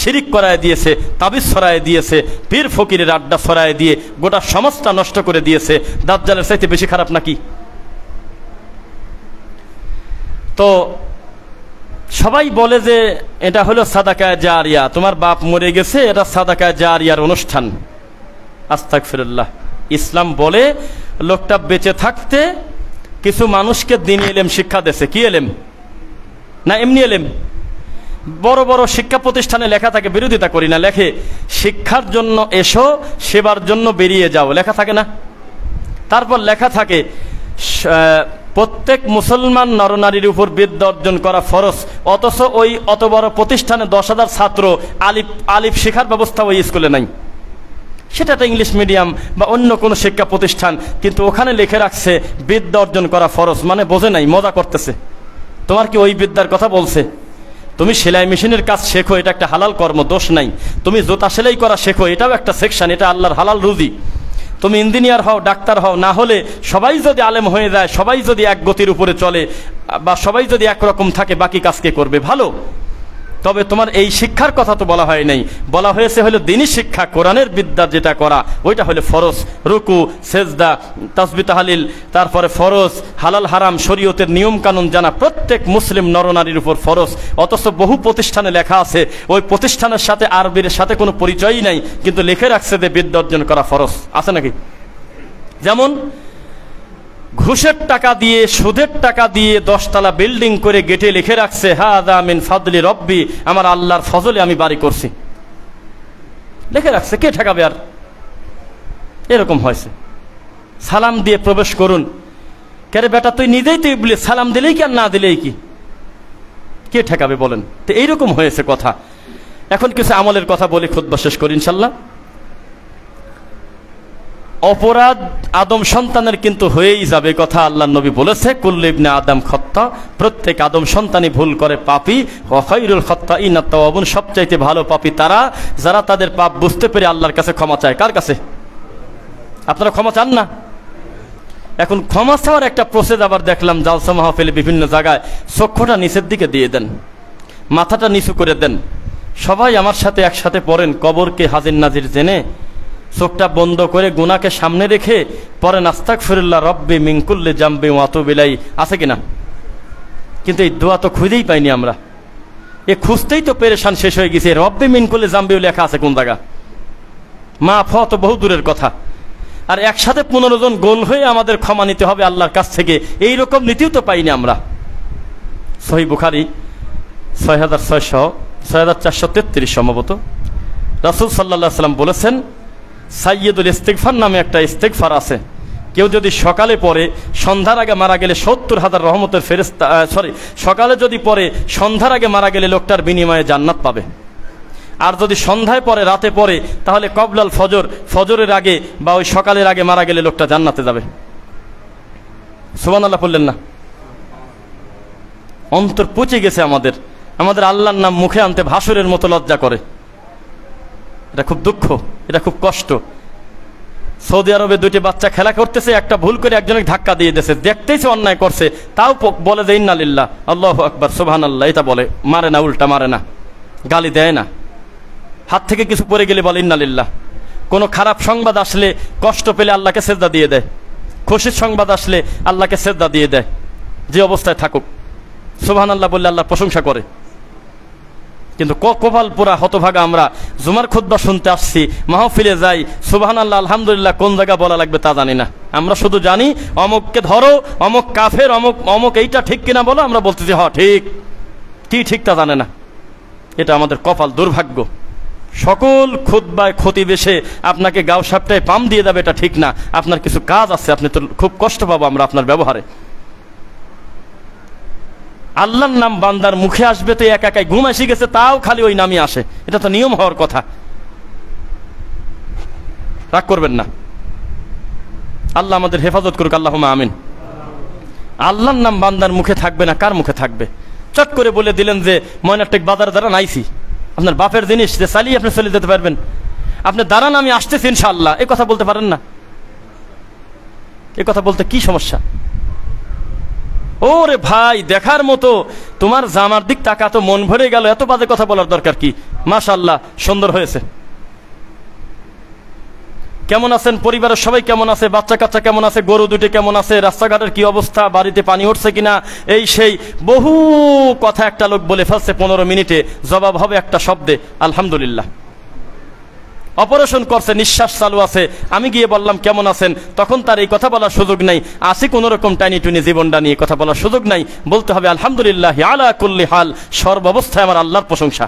শিরিক করায় দিয়েছে তাবিজ ছড়ায় দিয়েছে পীর ফকিরের আড্ডা ছড়ায় দিয়ে গোটা সমাজটা নষ্ট করে দিয়েছে জালের চাইতে বেশি খারাপ নাকি তো সবাই বলে যে এটা হলো সাদাকায় জারিয়া তোমার বাপ মরে গেছে এটা সাদাকায় জারিয়ার অনুষ্ঠান আস্তাক ফিরুল্লাহ ইসলাম বলে লোকটা বেঁচে থাকতে কিছু মানুষকে দিন এলেম শিক্ষা দেশে কি এলেম না এমনি এলেম বড় বড় শিক্ষা প্রতিষ্ঠানে লেখা থাকে বিরোধিতা করি না লেখে শিক্ষার জন্য এসো সেবার জন্য বেরিয়ে যাও লেখা থাকে না তারপর লেখা থাকে প্রত্যেক মুসলমান নরনারীর উপর বিদ্যা অর্জন করা ফরজ অথচ ওই অত বড় প্রতিষ্ঠানে দশ হাজার ছাত্র আলিফ আলিফ শেখার ব্যবস্থা ওই স্কুলে নাই সেটা একটা ইংলিশ মিডিয়াম বা অন্য কোনো শিক্ষা প্রতিষ্ঠান কিন্তু ওখানে লিখে রাখছে বিদ্যা অর্জন করা ফরজ মানে বোঝে নাই মজা করতেছে তোমার কি ওই বিদ্যার কথা বলছে তুমি সেলাই মেশিনের কাজ শেখো এটা একটা হালাল কর্ম দোষ নাই তুমি জোতা সেলাই করা শেখো এটাও একটা সেকশন এটা আল্লাহর হালাল রুজি তুমি ইঞ্জিনিয়ার হও ডাক্তার হও না হলে সবাই যদি আলেম হয়ে যায় সবাই যদি এক গতির উপরে চলে বা সবাই যদি একরকম থাকে বাকি কাজকে করবে ভালো তবে তোমার এই শিক্ষার কথা তো বলা হয় নাই বলা হয়েছে হলো দিনই শিক্ষা কোরআনের বিদ্যা যেটা করা ওইটা হলো ফরজ রুকু সেজদা তসবি তাহালিল তারপরে ফরজ হালাল হারাম শরীয়তের নিয়মকানুন জানা প্রত্যেক মুসলিম নরনারীর উপর ফরজ অথচ বহু প্রতিষ্ঠানে লেখা আছে ওই প্রতিষ্ঠানের সাথে আরবির সাথে কোনো পরিচয়ই নাই কিন্তু লিখে রাখছে যে বিদ্যা অর্জন করা ফরজ আছে নাকি যেমন ঘুষের টাকা দিয়ে সুদের টাকা দিয়ে দশতলা বিল্ডিং করে গেটে লিখে রাখছে হা আদামিন ফাদলি রব্বি আমার আল্লাহর ফজলে আমি বাড়ি করছি লিখে রাখছে কে ঠেকাবে আর এরকম হয়েছে সালাম দিয়ে প্রবেশ করুন কেরে বেটা তুই নিজেই তুই বলি সালাম দিলেই কি আর না দিলেই কি কে ঠেকাবে বলেন তো এইরকম হয়েছে কথা এখন কিছু আমলের কথা বলি খুদ্ শেষ করি ইনশাল্লাহ অপরাধ আদম সন্তানের কিন্তু হয়েই যাবে কথা আল্লাহ নবী বলেছে কুল্লিবনে আদম খত্তা প্রত্যেক আদম সন্তানই ভুল করে পাপি হইরুল খত্তা ইনাত্তাবন সবচাইতে ভালো পাপি তারা যারা তাদের পাপ বুঝতে পেরে আল্লাহর কাছে ক্ষমা চায় কার কাছে আপনারা ক্ষমা চান না এখন ক্ষমা চাওয়ার একটা প্রসেস আবার দেখলাম জালসা মাহফিলে বিভিন্ন জায়গায় চক্ষুটা নিচের দিকে দিয়ে দেন মাথাটা নিচু করে দেন সবাই আমার সাথে একসাথে পড়েন কবরকে হাজির নাজির জেনে চোখটা বন্ধ করে গুনাকে সামনে রেখে পরে নাস্তাক ফিরুল্লাহ রব্বি মিঙ্কুল্লে জাম্বি অত বিলাই আছে কিনা কিন্তু এই দোয়া তো খুঁজেই পাইনি আমরা এ খুঁজতেই তো পেরেশান শেষ হয়ে গেছে রব্বি মিনকুল্লে জাম্বি লেখা আছে কোন জায়গা মা ফ তো বহু দূরের কথা আর একসাথে পনেরো জন গোল হয়ে আমাদের ক্ষমা নিতে হবে আল্লাহর কাছ থেকে এই রকম নীতিও তো পাইনি আমরা সহি বুখারি ছয় হাজার ছয়শ ছয় হাজার চারশো তেত্রিশ সম্ভবত রাসুল সাল্লা সাল্লাম বলেছেন সাইয়েদুল ইস্তেকফার নামে একটা ইস্তেকফার আছে কেউ যদি সকালে পরে সন্ধ্যার আগে মারা গেলে সত্তর হাজার রহমতের ফেরেস্তা সরি সকালে যদি পরে সন্ধ্যার আগে মারা গেলে লোকটার বিনিময়ে জান্নাত পাবে আর যদি সন্ধ্যায় পরে রাতে পরে তাহলে কবলাল ফজর ফজরের আগে বা ওই সকালের আগে মারা গেলে লোকটা জান্নাতে যাবে সুবান আল্লাহ বললেন না অন্তর পচে গেছে আমাদের আমাদের আল্লাহর নাম মুখে আনতে ভাসুরের মতো লজ্জা করে এটা খুব দুঃখ এটা খুব কষ্ট সৌদি আরবে দুটি বাচ্চা খেলা করতেছে একটা ভুল করে একজনকে ধাক্কা দিয়ে দিয়েছে দেখতেইছে অন্যায় করছে তাও বলে যে ইন্নালিল্লাহ আল্লাহ আকবর সোহান আল্লাহ এটা বলে মারে না উল্টা মারে না গালি দেয় না হাত থেকে কিছু পরে গেলে বলে ইন্নালিল্লাহ কোনো খারাপ সংবাদ আসলে কষ্ট পেলে আল্লাহকে সেজদা দিয়ে দেয় খুশির সংবাদ আসলে আল্লাহকে সেজদা দিয়ে দেয় যে অবস্থায় থাকুক সোহান আল্লাহ বললে আল্লাহ প্রশংসা করে কিন্তু কপাল পুরা হতভাগা আমরা জুমার খুদ্া শুনতে আসছি মাহফিলে যাই সুবাহান আল্লাহ আলহামদুলিল্লাহ কোন জায়গা বলা লাগবে তা জানি না আমরা শুধু জানি অমুককে ধরো অমুক কাফের অমুক অমুক এইটা ঠিক কিনা বলো আমরা বলতেছি হ হ্যাঁ, ঠিক কি ঠিক তা জানে না এটা আমাদের কপাল দুর্ভাগ্য সকল খুদ্বায় ক্ষতি বেশে আপনাকে গাও সাপটায় পাম দিয়ে দেবে এটা ঠিক না আপনার কিছু কাজ আছে আপনি তো খুব কষ্ট পাবো আমরা আপনার ব্যবহারে আল্লাহর নাম বান্দার মুখে আসবে তো এক একাই ঘুম এসে গেছে তাও খালি ওই নামই আসে এটা তো নিয়ম হওয়ার কথা রাগ করবেন না আল্লাহ আমাদের হেফাজত করুক আল্লাহ আমিন আল্লাহর নাম বান্দার মুখে থাকবে না কার মুখে থাকবে চট করে বলে দিলেন যে ময়নাটেক বাজার দ্বারা নাইছি আপনার বাপের জিনিস যে চালিয়ে আপনি চলে যেতে পারবেন আপনি দাঁড়ান আমি আসতেছি ইনশাল্লাহ এ কথা বলতে পারেন না এ কথা বলতে কি সমস্যা ওরে ভাই দেখার মতো তোমার জামার দিক টাকা তো মন ভরে গেল এত বাজে কথা বলার দরকার কি মাশাল্লাহ সুন্দর হয়েছে কেমন আছেন পরিবারের সবাই কেমন আছে বাচ্চা কাচ্চা কেমন আছে গরু দুটি কেমন আছে রাস্তাঘাটের কি অবস্থা বাড়িতে পানি উঠছে কিনা এই সেই বহু কথা একটা লোক বলে ফেলছে পনেরো মিনিটে জবাব হবে একটা শব্দে আলহামদুলিল্লাহ অপারেশন করছে নিঃশ্বাস চালু আছে আমি গিয়ে বললাম কেমন আছেন তখন তার এই কথা বলার সুযোগ নাই আসি কোনোরকম টাইনি টুনি জীবনটা নিয়ে কথা বলার সুযোগ নাই বলতে হবে আলহামদুলিল্লাহ আলা কুল্লি হাল সর্বাবস্থায় আমার আল্লাহর প্রশংসা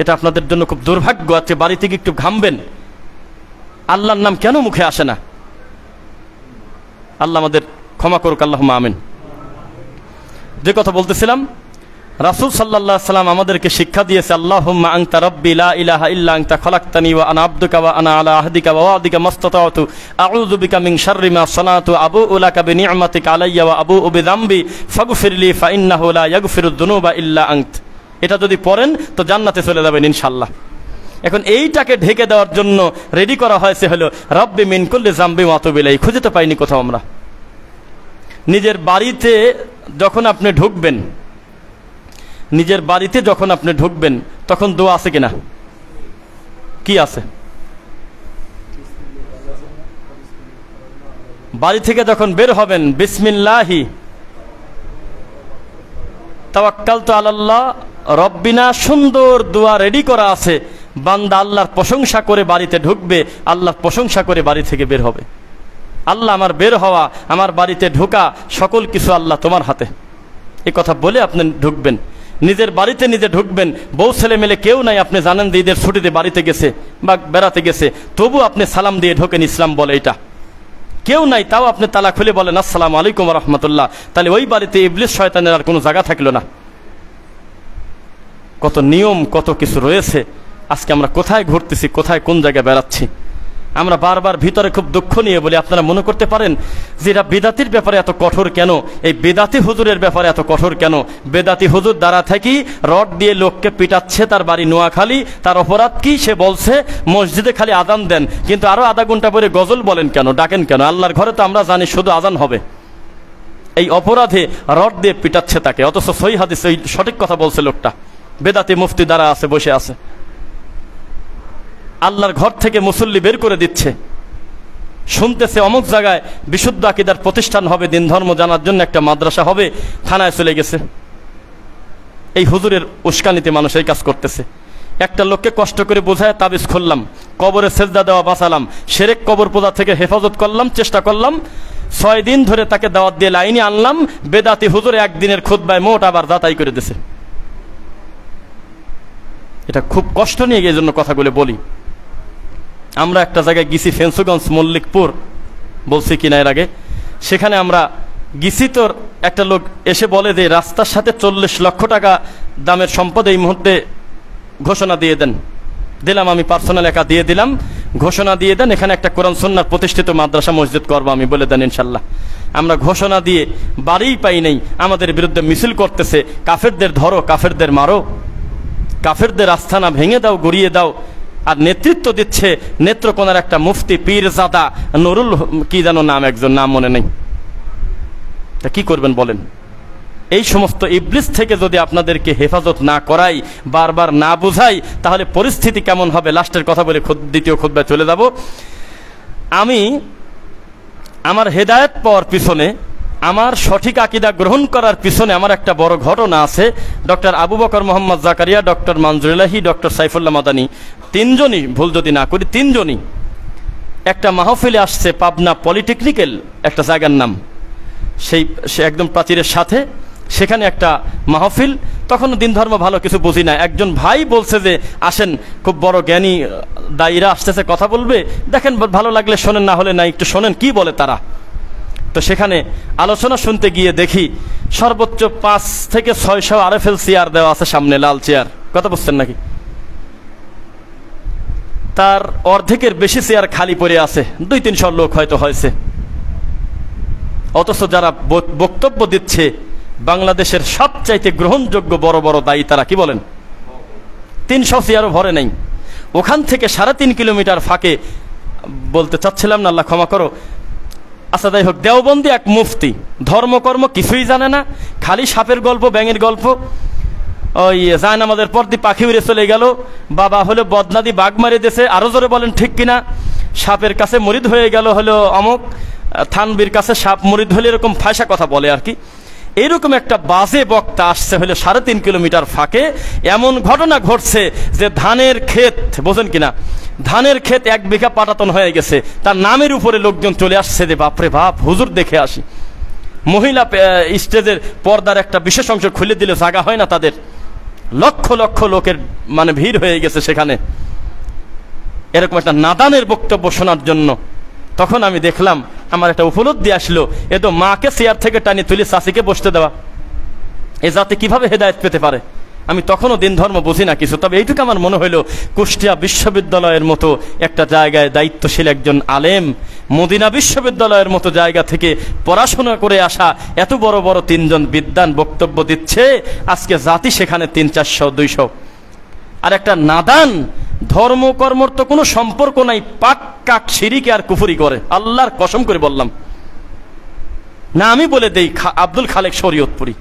এটা আপনাদের জন্য খুব দুর্ভাগ্য আছে বাড়ি থেকে একটু ঘামবেন আল্লাহর নাম কেন মুখে আসে না আল্লাহ আমাদের ক্ষমা করুক আল্লাহ আমিন যে কথা বলতেছিলাম রাসুল সাল্লাহ সাল্লাম আমাদেরকে শিক্ষা দিয়েছে আল্লাহ আংতা রব্বি ইলাহা ইল্লা আংতা খলাক্তানি ওয়া আনা আব্দুকা ওয়া আনা আলা আহদিকা ওয়া আদিকা মাস্তাতাতু আউযু বিকা মিন শাররি মা সানাতু আবু উলাকা বিনি'মাতিকা আলাইয়া ওয়া আবু উবি যামবি ফাগফিরলি ফা ইন্নাহু লা ইয়াগফিরু যুনুবা ইল্লা আংত এটা যদি পড়েন তো জান্নাতে চলে যাবেন ইনশাআল্লাহ এখন এইটাকে ঢেকে দেওয়ার জন্য রেডি করা হয়েছে হলো রব্বি মিন কুল্লি জাম্বি মাতুবিলাই খুঁজে তো পাইনি কোথাও আমরা নিজের বাড়িতে যখন আপনি ঢুকবেন নিজের বাড়িতে যখন আপনি ঢুকবেন তখন দোয়া আছে কিনা কি আছে বাড়ি থেকে যখন বের হবেন বিসমিল্লাহি তাওয়াক্কাল তো আল্লাহ রব্বিনা সুন্দর দোয়া রেডি করা আছে বান্দা আল্লাহর প্রশংসা করে বাড়িতে ঢুকবে আল্লাহর প্রশংসা করে বাড়ি থেকে বের হবে আল্লাহ আমার বের হওয়া আমার বাড়িতে ঢোকা সকল কিছু আল্লাহ তোমার হাতে এ কথা বলে আপনি ঢুকবেন নিজের বাড়িতে নিজে ঢুকবেন বউ ছেলে মেলে কেউ নাই আপনি জানেন যে ঈদের ছুটিতে বাড়িতে গেছে বা বেড়াতে গেছে তবু আপনি সালাম দিয়ে ঢোকেন ইসলাম বলে এটা কেউ নাই তাও আপনি তালা খুলে বলেন আসসালাম আলাইকুম রহমতুল্লাহ তাহলে ওই বাড়িতে ইবলিস শয়তানের আর কোনো জায়গা থাকলো না কত নিয়ম কত কিছু রয়েছে আজকে আমরা কোথায় ঘুরতেছি কোথায় কোন জায়গায় বেড়াচ্ছি আমরা বারবার ভিতরে খুব দুঃখ নিয়ে বলি আপনারা মনে করতে পারেন যে এটা বেদাতির ব্যাপারে এত কঠোর কেন এই বেদাতি হুজুরের ব্যাপারে এত কঠোর কেন বেদাতি হুজুর দ্বারা থাকি রড দিয়ে লোককে পিটাচ্ছে তার বাড়ি নোয়াখালী তার অপরাধ কি সে বলছে মসজিদে খালি আদান দেন কিন্তু আরও আধা ঘন্টা পরে গজল বলেন কেন ডাকেন কেন আল্লাহর ঘরে তো আমরা জানি শুধু আদান হবে এই অপরাধে রড দিয়ে পিটাচ্ছে তাকে অথচ সই হাদিস সঠিক কথা বলছে লোকটা বেদাতি মুফতি দ্বারা আছে বসে আছে আল্লাহর ঘর থেকে মুসল্লি বের করে দিচ্ছে শুনতেছে অমুক জায়গায় বিশুদ্ধ আকিদার প্রতিষ্ঠান হবে দিন ধর্ম জানার জন্য একটা মাদ্রাসা হবে থানায় চলে গেছে এই হুজুরের উস্কানিতে মানুষ এই কাজ করতেছে একটা লোককে কষ্ট করে বোঝায় তাবিজ খুললাম কবরে সেজদা দেওয়া বাঁচালাম সেরেক কবর পূজা থেকে হেফাজত করলাম চেষ্টা করলাম ছয় দিন ধরে তাকে দাওয়াত দিয়ে লাইনে আনলাম বেদাতি হুজুরে একদিনের খুদ্বায় মোট আবার দাতাই করে দিছে এটা খুব কষ্ট নিয়ে এই জন্য কথাগুলো বলি আমরা একটা জায়গায় গিসি ফেন্সুগঞ্জ মল্লিকপুর বলছি কিনা এর আগে সেখানে আমরা গিসি তোর একটা লোক এসে বলে যে রাস্তার সাথে চল্লিশ লক্ষ টাকা দামের সম্পদ এই মুহূর্তে ঘোষণা দিয়ে দেন দিলাম আমি পার্সোনাল একা দিয়ে দিলাম ঘোষণা দিয়ে দেন এখানে একটা কোরআন সন্ন্যার প্রতিষ্ঠিত মাদ্রাসা মসজিদ করবো আমি বলে দেন ইনশাল্লাহ আমরা ঘোষণা দিয়ে বাড়িই পাই নাই আমাদের বিরুদ্ধে মিছিল করতেছে কাফেরদের ধরো কাফেরদের মারো কাফেরদের আস্থানা ভেঙে দাও গড়িয়ে দাও আর নেতৃত্ব দিচ্ছে নেত্রকোনার একটা মুফতি পীরজাদা নুরুল কি যেন নাম একজন নাম মনে নেই তা কি করবেন বলেন এই সমস্ত ইবলিস থেকে যদি আপনাদেরকে হেফাজত না করাই বারবার না বুঝাই তাহলে পরিস্থিতি কেমন হবে লাস্টের কথা বলে দ্বিতীয় খুদ্া চলে যাব আমি আমার হেদায়ত পাওয়ার পিছনে আমার সঠিক আকিদা গ্রহণ করার পিছনে আমার একটা বড় ঘটনা আছে doctor Abu Bakar Mohammad Zakaria doctor Manzurullahi doctor Saifullah Madani তিনজনই ভুল যদি না করি তিনজনই একটা মাহফিলে আসছে পাবনা পলিটেকনিক্যাল একটা জায়গার নাম সেই সে একদম প্রাচীরের সাথে সেখানে একটা মাহফিল তখন দিন ধর্ম ভালো কিছু বুঝি না একজন ভাই বলছে যে আসেন খুব বড় জ্ঞানী দায়ীরা আসতেছে কথা বলবে দেখেন ভালো লাগলে শোনেন না হলে না একটু শোনেন কি বলে তারা তো সেখানে আলোচনা শুনতে গিয়ে দেখি সর্বোচ্চ পাঁচ থেকে ছয়শো আরএফএল চেয়ার দেওয়া আছে সামনে লাল চেয়ার কথা বুঝছেন নাকি তার অর্ধেকের বেশি চেয়ার খালি পড়ে আছে দুই তিনশো লোক হয়তো হয়েছে অথচ যারা বক্তব্য দিচ্ছে বাংলাদেশের সবচাইতে গ্রহণযোগ্য বড় বড় দায়ী তারা কি বলেন তিনশো চেয়ারও ভরে নেই ওখান থেকে সাড়ে তিন কিলোমিটার ফাঁকে বলতে চাচ্ছিলাম না আল্লাহ ক্ষমা করো আচ্ছা যাই হোক দেওবন্দি এক মুফতি ধর্মকর্ম কিছুই জানে না খালি সাপের গল্প ব্যাঙের গল্প ওই জান আমাদের দিয়ে পাখি উড়ে চলে গেল বাবা হলো বদনাদি বাঘ মারি দেশে আরও জোরে বলেন ঠিক কিনা সাপের কাছে মরিদ হয়ে গেল হলো অমুক থানবির কাছে সাপ মরিদ হলে এরকম ফাঁসা কথা বলে আর কি এরকম একটা বাজে বক্তা আসছে হলে সাড়ে তিন কিলোমিটার ফাঁকে এমন ঘটনা ঘটছে যে ধানের ক্ষেত বোঝেন কিনা ধানের ক্ষেত এক বিঘা পাটাতন হয়ে গেছে তার নামের উপরে লোকজন চলে আসছে যে বাপরে বাপ হুজুর দেখে আসি মহিলা স্টেজের পর্দার একটা বিশেষ অংশ খুলে দিলে জাগা হয় না তাদের লক্ষ লক্ষ লোকের মানে ভিড় হয়ে গেছে সেখানে এরকম একটা নাদানের বক্তব্য শোনার জন্য তখন আমি দেখলাম আমার একটা উপলব্ধি আসলো এ তো মাকে চেয়ার থেকে টানি তুলে চাষিকে বসতে দেওয়া এ যাতে কিভাবে হেদায়ত পেতে পারে আমি তখনও দিন ধর্ম বুঝি না কিছু তবে এইটুকু আমার মনে হইল কুষ্টিয়া বিশ্ববিদ্যালয়ের মতো একটা জায়গায় দায়িত্বশীল একজন আলেম মদিনা বিশ্ববিদ্যালয়ের মতো জায়গা থেকে পড়াশোনা করে আসা এত বড় বড় তিনজন বিদ্যান বক্তব্য দিচ্ছে আজকে জাতি সেখানে তিন চারশো দুইশো আর একটা নাদান ধর্মকর্মর তো কোনো সম্পর্ক নাই পাক কাক সিরিকে আর কুফুরি করে আল্লাহর কসম করে বললাম না আমি বলে দেই আব্দুল খালেক শরীয়তপুরী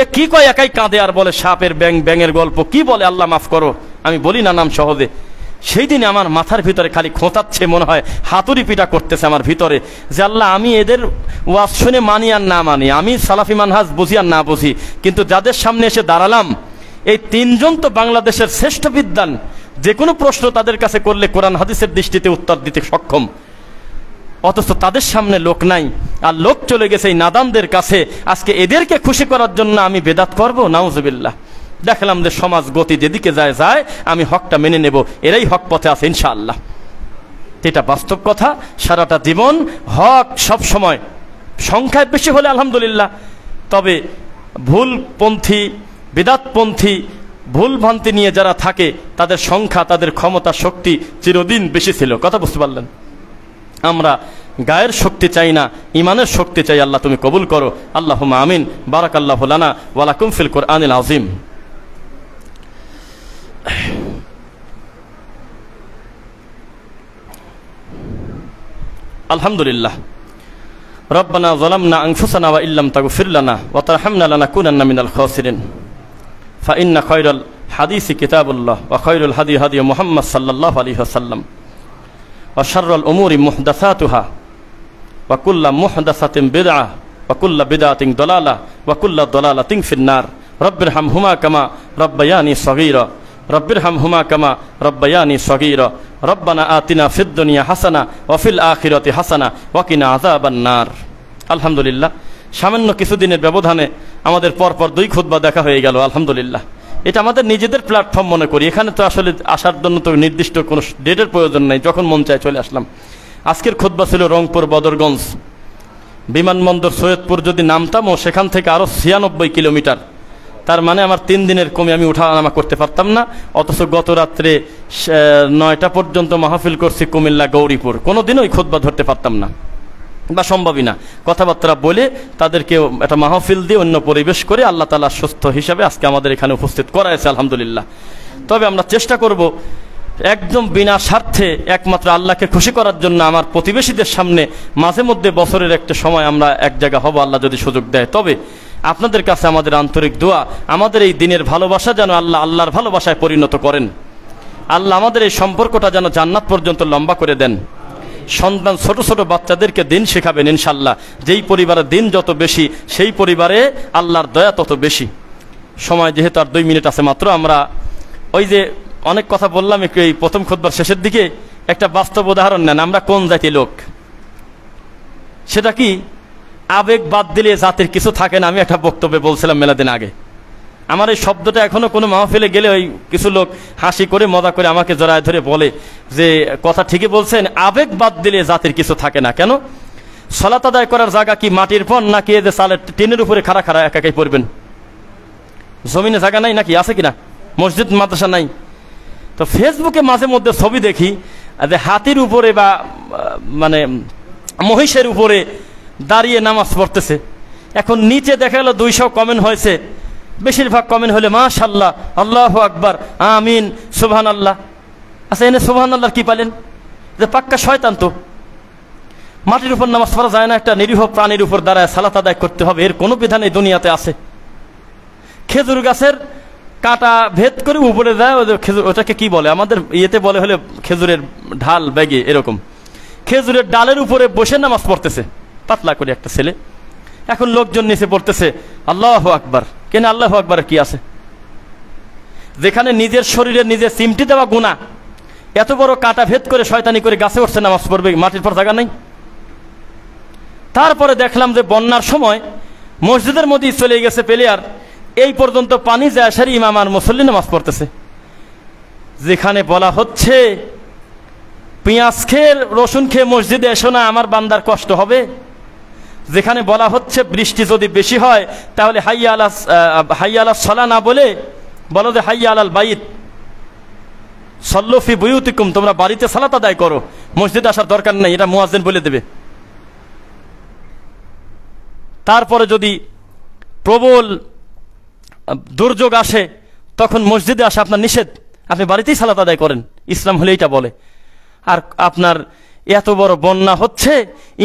এ কি কয় একাই কাঁদে আর বলে সাপের ব্যাং ব্যাঙের গল্প কি বলে আল্লাহ মাফ করো আমি বলি না নাম সহজে সেই দিন আমার মাথার ভিতরে খালি খোঁচাচ্ছে মনে হয় হাতুড়ি পিটা করতেছে আমার ভিতরে যে আল্লাহ আমি এদের ওয়াজ শুনে মানি আর না মানি আমি সালাফি মানহাজ বুঝি আর না বুঝি কিন্তু যাদের সামনে এসে দাঁড়ালাম এই তিনজন তো বাংলাদেশের শ্রেষ্ঠ বিদ্যান যে কোনো প্রশ্ন তাদের কাছে করলে কোরআন হাদিসের দৃষ্টিতে উত্তর দিতে সক্ষম অথচ তাদের সামনে লোক নাই আর লোক চলে গেছে এই নাদানদের কাছে আজকে এদেরকে খুশি করার জন্য আমি বেদাত করবো নাউজবিল্লা দেখলাম যে সমাজ গতি যেদিকে যায় যায় আমি হকটা মেনে নেব এরাই হক পথে আছে ইনশাআল্লাহ এটা বাস্তব কথা সারাটা জীবন হক সব সময় সংখ্যায় বেশি হলে আলহামদুলিল্লাহ তবে ভুলপন্থী বেদাতপন্থী ভুল নিয়ে যারা থাকে তাদের সংখ্যা তাদের ক্ষমতা শক্তি চিরদিন বেশি ছিল কথা বুঝতে পারলেন আমরা গায়ের শক্তি চাই না ইমানের শক্তি চাই আল্লাহ তুমি কবুল করো আল্লাহ আমিন বারাক আল্লাহ লানা ওয়ালাকুম ফিল কোরআনিল আজিম আলহামদুলিল্লাহ রব্বানা জলামনা আংফুসানা ওয়া ইল্লাম তাগফির লানা ওয়া তারহামনা লানাকুনান্না মিনাল খাসিরিন فإن خير الحديث كتاب الله وخير الهدي هدي محمد صلى الله عليه وسلم অশারল উমুরি মুহদাসাতুহা ওয়াকুল্লা মুহদাসাতিম বেদা ওয়াকুল্লা বেদা তিং দলালা ওয়াকুল্লা দলালা তিং ফিন্নার রব্বির হাম হুমা কামা রব্বায়ানি সগীর রব্বির হাম হুমা কামা রব্বায়ানি সগীর রব্বানা আতিনা ফিদ্দুনিয়া হাসানা ওয়াফিল আখিরতি হাসানা ওয়াকিনা আজাবান্নার আলহামদুলিল্লাহ সামান্য কিছুদিনের ব্যবধানে আমাদের পরপর দুই খুদ্া দেখা হয়ে গেল আলহামদুলিল্লাহ এটা আমাদের নিজেদের প্ল্যাটফর্ম মনে করি এখানে তো আসলে আসার জন্য তো নির্দিষ্ট কোনো ডেটের প্রয়োজন নেই যখন মন চায় চলে আসলাম আজকের খোদবা ছিল রংপুর বদরগঞ্জ বিমানবন্দর সৈয়দপুর যদি নামতাম ও সেখান থেকে আরও ছিয়ানব্বই কিলোমিটার তার মানে আমার তিন দিনের কমে আমি উঠা নামা করতে পারতাম না অথচ গত রাত্রে নয়টা পর্যন্ত মাহফিল করছি কুমিল্লা গৌরীপুর কোনোদিনই খোদবা ধরতে পারতাম না বা সম্ভবই না কথাবার্তা বলে তাদেরকে একটা মাহফিল দিয়ে অন্য পরিবেশ করে আল্লাহ তালা সুস্থ হিসাবে আজকে আমাদের এখানে উপস্থিত করাইছে আলহামদুলিল্লাহ তবে আমরা চেষ্টা করব একদম বিনা স্বার্থে একমাত্র আল্লাহকে খুশি করার জন্য আমার প্রতিবেশীদের সামনে মাঝে মধ্যে বছরের একটা সময় আমরা এক জায়গা হব আল্লাহ যদি সুযোগ দেয় তবে আপনাদের কাছে আমাদের আন্তরিক দোয়া আমাদের এই দিনের ভালোবাসা যেন আল্লাহ আল্লাহর ভালোবাসায় পরিণত করেন আল্লাহ আমাদের এই সম্পর্কটা যেন জান্নাত পর্যন্ত লম্বা করে দেন সন্তান ছোট ছোট বাচ্চাদেরকে দিন শেখাবেন ইনশাল্লাহ যেই পরিবারে দিন যত বেশি সেই পরিবারে আল্লাহর দয়া তত বেশি সময় যেহেতু আর দুই মিনিট আছে মাত্র আমরা ওই যে অনেক কথা বললাম একটু এই প্রথম খোদবার শেষের দিকে একটা বাস্তব উদাহরণ নেন আমরা কোন জাতি লোক সেটা কি আবেগ বাদ দিলে জাতির কিছু থাকে না আমি একটা বক্তব্যে বলছিলাম মেলাদিন আগে আমার এই শব্দটা এখনও কোনো মাহফিলে গেলে ওই কিছু লোক হাসি করে মজা করে আমাকে জড়ায় ধরে বলে যে কথা ঠিকই বলছেন আবেগ বাদ দিলে জাতির কিছু থাকে না কেন সলাত আদায় করার জায়গা কি মাটির পর নাকি এদের যে সালের টিনের উপরে খাড়া খাড়া এক একাই পড়বেন জমিনে জায়গা নাই নাকি আছে কিনা মসজিদ মাদ্রাসা নাই তো ফেসবুকে মাঝে মধ্যে ছবি দেখি যে হাতির উপরে বা মানে মহিষের উপরে দাঁড়িয়ে নামাজ পড়তেছে এখন নিচে দেখা গেল দুইশো কমেন্ট হয়েছে বেশিরভাগ কমেন্ট হলে মাশাল্লাহ আল্লাহ আকবর আমিন সুবহান আল্লাহ আচ্ছা এনে সুবহান আল্লাহ কী পালেন যে পাক্কা শয়তান তো মাটির উপর নামাজ পড়া যায় না একটা নিরীহ প্রাণীর উপর দাঁড়ায় সালাত আদায় করতে হবে এর কোনো বিধান এই দুনিয়াতে আছে খেজুর গাছের কাটা ভেদ করে উপরে দেয় ওদের খেজুর ওটাকে কি বলে আমাদের ইয়েতে বলে হলে খেজুরের ঢাল ব্যাগে এরকম খেজুরের ডালের উপরে বসে নামাজ পড়তেছে পাতলা করে একটা ছেলে এখন লোকজন নিচে পড়তেছে আল্লাহ আকবার কেন আল্লাহ আকবর কি আছে যেখানে নিজের শরীরে নিজের চিমটি দেওয়া গুণা এত বড় কাটা ভেদ করে শয়তানি করে গাছে উঠছে নামাজ পড়বে মাটির পর জায়গা নেই তারপরে দেখলাম যে বন্যার সময় মসজিদের মধ্যেই চলে গেছে প্লেয়ার এই পর্যন্ত পানি যায় সারি ইমাম আর মুসল্লি নামাজ পড়তেছে যেখানে বলা হচ্ছে পেঁয়াজ খেয়ে রসুন খেয়ে মসজিদে এসো না আমার বান্দার কষ্ট হবে যেখানে বলা হচ্ছে বৃষ্টি যদি বেশি হয় তাহলে হাইয়া আলা হাইয়া আলা সলা না বলে বলো যে হাইয়া আলাল বাইত সল্লফি বইউতিকুম তোমরা বাড়িতে সালাত আদায় করো মসজিদে আসার দরকার নেই এটা মুয়াজিন বলে দেবে তারপরে যদি প্রবল দুর্যোগ আসে তখন মসজিদে আসা আপনার নিষেধ আপনি বাড়িতেই সালাত আদায় করেন ইসলাম হলে এটা বলে আর আপনার এত বড় বন্যা হচ্ছে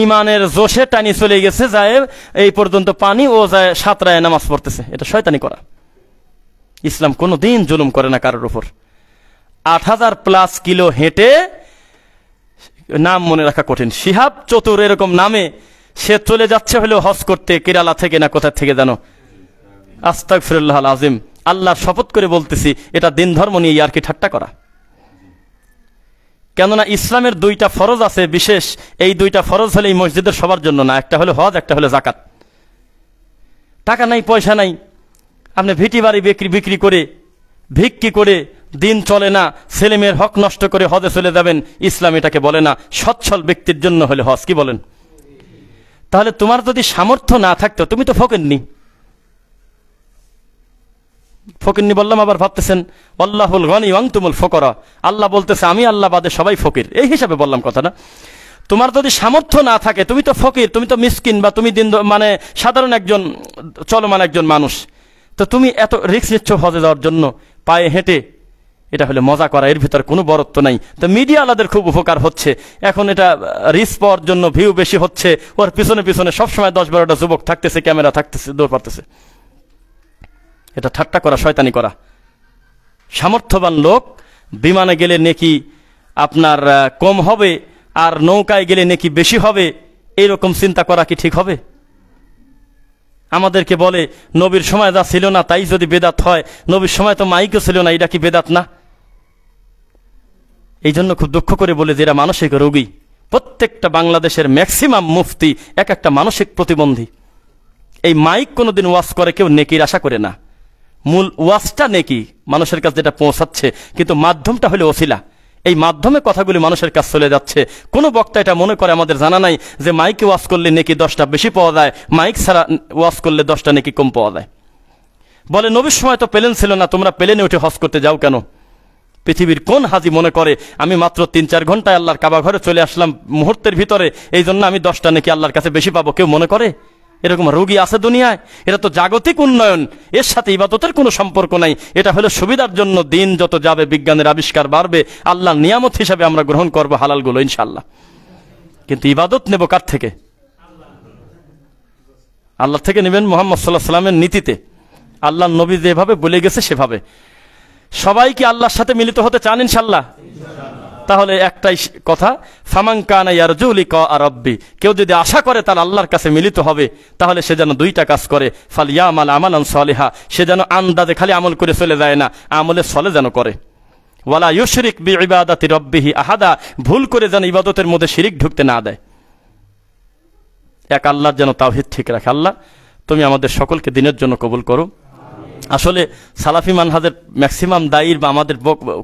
ইমানের জোশে টানি চলে গেছে যায় এই পর্যন্ত পানি ও যায় সাঁতরায় নামাজ পড়তেছে এটা শয়তানি করা ইসলাম কোনো দিন জুলুম করে না কারোর উপর আট হাজার প্লাস কিলো হেঁটে নাম মনে রাখা কঠিন শিহাব চতুর এরকম নামে সে চলে যাচ্ছে হলেও হজ করতে কেরালা থেকে না কোথা থেকে জানো আস্তাক ফিরুল্লাহ আজিম আল্লাহ শপথ করে বলতেছি এটা দিন ধর্ম নিয়ে ইয়ার কি ঠাট্টা করা কেননা ইসলামের দুইটা ফরজ আছে বিশেষ এই দুইটা ফরজ হলে এই মসজিদের সবার জন্য না একটা হলো হজ একটা হলো জাকাত টাকা নাই পয়সা নাই আপনি ভিটি বাড়ি বিক্রি বিক্রি করে ভিক্ষি করে দিন চলে না ছেলেমেয়ের হক নষ্ট করে হজে চলে যাবেন ইসলাম এটাকে বলে না সচ্ছল ব্যক্তির জন্য হলে হজ কি বলেন তাহলে তোমার যদি সামর্থ্য না থাকতো তুমি তো ফকেননি ফকিরনি বললাম আবার ভাবতেছেন আল্লাহুল গনি ওয়াং তুমুল ফকরা আল্লাহ বলতেছে আমি আল্লাহ বাদে সবাই ফকির এই হিসাবে বললাম না তোমার যদি সামর্থ্য না থাকে তুমি তো ফকির তুমি তো মিসকিন বা তুমি দিন মানে সাধারণ একজন চলমান একজন মানুষ তো তুমি এত রিক্স নিচ্ছ হজে যাওয়ার জন্য পায়ে হেঁটে এটা হলে মজা করা এর ভিতর কোনো বরত্ব নাই তো মিডিয়া আলাদের খুব উপকার হচ্ছে এখন এটা রিস পাওয়ার জন্য ভিউ বেশি হচ্ছে ওর পিছনে পিছনে সবসময় দশ বারোটা যুবক থাকতেছে ক্যামেরা থাকতেছে দৌড় পারতেছে এটা ঠাট্টা করা শয়তানি করা সামর্থ্যবান লোক বিমানে গেলে নেকি আপনার কম হবে আর নৌকায় গেলে নেকি বেশি হবে এইরকম চিন্তা করা কি ঠিক হবে আমাদেরকে বলে নবীর সময় যা ছিল না তাই যদি বেদাত হয় নবীর সময় তো মাইকও ছিল না এটা কি বেদাত না এই জন্য খুব দুঃখ করে বলে যে এরা মানসিক রোগী প্রত্যেকটা বাংলাদেশের ম্যাক্সিমাম মুফতি এক একটা মানসিক প্রতিবন্ধী এই মাইক কোনোদিন ওয়াশ করে কেউ নেকির আশা করে না মূল ওয়াসটা নেকি মানুষের কাছে যেটা পৌঁছাচ্ছে কিন্তু মাধ্যমটা হলো ওসিলা এই মাধ্যমে কথাগুলি মানুষের কাছে চলে যাচ্ছে কোনো বক্তা এটা মনে করে আমাদের জানা নাই যে মাইকে ওয়াশ করলে নেকি দশটা বেশি পাওয়া যায় মাইক ছাড়া ওয়াশ করলে দশটা নেকি কম পাওয়া যায় বলে নবীর সময় তো প্লেন ছিল না তোমরা প্লেনে উঠে হস করতে যাও কেন পৃথিবীর কোন হাজি মনে করে আমি মাত্র তিন চার ঘন্টায় আল্লাহর কাবা ঘরে চলে আসলাম মুহূর্তের ভিতরে এই জন্য আমি দশটা নাকি আল্লাহর কাছে বেশি পাবো কেউ মনে করে এরকম রোগী আছে দুনিয়ায় এটা তো জাগতিক উন্নয়ন এর সাথে ইবাদতের কোনো সম্পর্ক নাই এটা হলো সুবিধার জন্য দিন যত যাবে বিজ্ঞানের আবিষ্কার বাড়বে আল্লাহ নিয়ামত হিসাবে আমরা গ্রহণ করবো হালালগুলো ইনশাল্লাহ কিন্তু ইবাদত নেব কার থেকে আল্লাহ থেকে নেবেন মোহাম্মদ সাল্লাহ সাল্লামের নীতিতে আল্লাহ নবী যেভাবে বলে গেছে সেভাবে সবাই কি আল্লাহর সাথে মিলিত হতে চান ইনশাল্লাহ তাহলে একটাই কথা ফামাঙ্কানা ইয়ারজু ক আর রব্বি কেউ যদি আশা করে তার আল্লাহর কাছে মিলিত হবে তাহলে সে যেন দুইটা কাজ করে ফালিয়া আমাল আমানান সলেহা সে যেন আন্দাজে খালি আমল করে চলে যায় না আমলে সলে যেন করে ওয়ালা ইউশরিক বি ইবাদাতি রব্বিহি আহাদা ভুল করে যেন ইবাদতের মধ্যে শিরিক ঢুকতে না দেয় এক আল্লাহর যেন তাওহিদ ঠিক রাখে আল্লাহ তুমি আমাদের সকলকে দিনের জন্য কবুল করো আসলে সালাফি মানহাজের ম্যাক্সিমাম দায়ীর বা আমাদের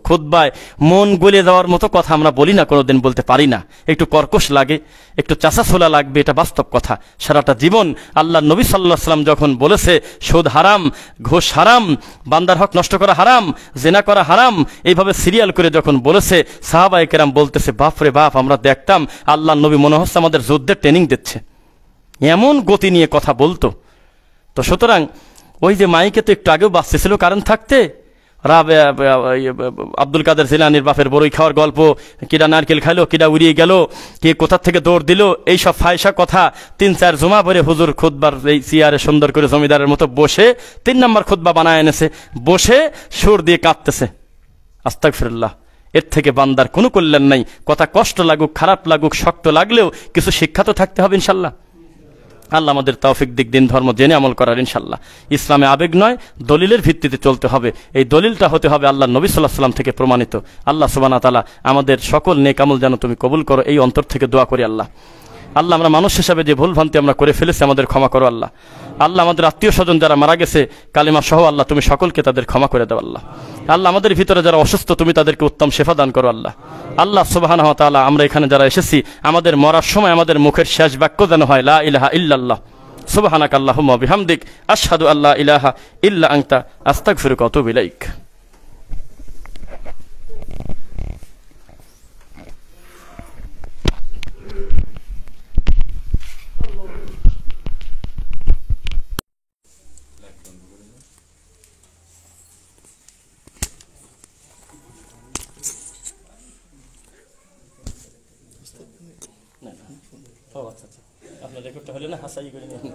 খোদবায় মন গলে যাওয়ার মতো কথা আমরা বলি না কোনোদিন বলতে পারি না একটু কর্কশ লাগে একটু ছোলা লাগবে এটা বাস্তব কথা সারাটা জীবন আল্লাহ নবী সাল্লাহ সাল্লাম যখন বলেছে সোদ হারাম ঘোষ হারাম বান্দার হক নষ্ট করা হারাম জেনা করা হারাম এইভাবে সিরিয়াল করে যখন বলেছে সাহাবাই কেরাম বলতেছে বাপরে বাপ আমরা দেখতাম আল্লাহ নবী মনে হচ্ছে আমাদের যুদ্ধের ট্রেনিং দিচ্ছে এমন গতি নিয়ে কথা বলতো তো সুতরাং ওই যে মাইকে তো একটু আগেও বাঁচতেছিল কারণ থাকতে রাব ইয়ে, আব্দুল কাদের জিলানির বাপের বড়ই খাওয়ার গল্প কিডা নারকেল খাইলো কিডা উড়িয়ে গেল কে কোথার থেকে দৌড় দিল এই সব ফায়সা কথা তিন চার জমা পরে হুজুর খুদবার এই চিয়ারে সুন্দর করে জমিদারের মতো বসে তিন নম্বর খুদবা বানায় এনেছে বসে সুর দিয়ে কাঁদতেছে আস্তাক ফিরুল্লাহ এর থেকে বান্দার কোনো কল্যাণ নাই কথা কষ্ট লাগুক খারাপ লাগুক শক্ত লাগলেও কিছু শিক্ষা তো থাকতে হবে ইনশাল্লাহ আল্লাহ আমাদের তৌফিক দিক দিন ধর্ম জেনে আমল করার ইনশাল্লাহ ইসলামে আবেগ নয় দলিলের ভিত্তিতে চলতে হবে এই দলিলটা হতে হবে আল্লাহ নবী সাল্লাহ সাল্লাম থেকে প্রমাণিত আল্লাহ সুবানা তালা আমাদের সকল নেকামল যেন তুমি কবুল করো এই অন্তর থেকে দোয়া করি আল্লাহ আল্লাহ আমরা মানুষ হিসাবে যে ভুল ভ্রান্তি আমরা করে ফেলেছি আমাদের ক্ষমা করো আল্লাহ আল্লাহ আমাদের আত্মীয় স্বজন যারা মারা গেছে কালিমা সহ আল্লাহ তুমি সকলকে তাদের ক্ষমা করে দেওয়া আল্লাহ আল্লাহ আমাদের ভিতরে যারা অসুস্থ তুমি তাদেরকে উত্তম সেফা দান করো আল্লাহ আল্লাহ সুবাহান তালা আমরা এখানে যারা এসেছি আমাদের মরার সময় আমাদের মুখের শেষ বাক্য যেন হয় লা ইলাহা ইল্লাল্লাহ সুবাহানাক আল্লাহ বিহামদিক আল্লাহ ইলাহা ইল্লা আংতা আস্তাক ফিরুক অতুবিলাইক হলে না হাসাই করে নিয়ে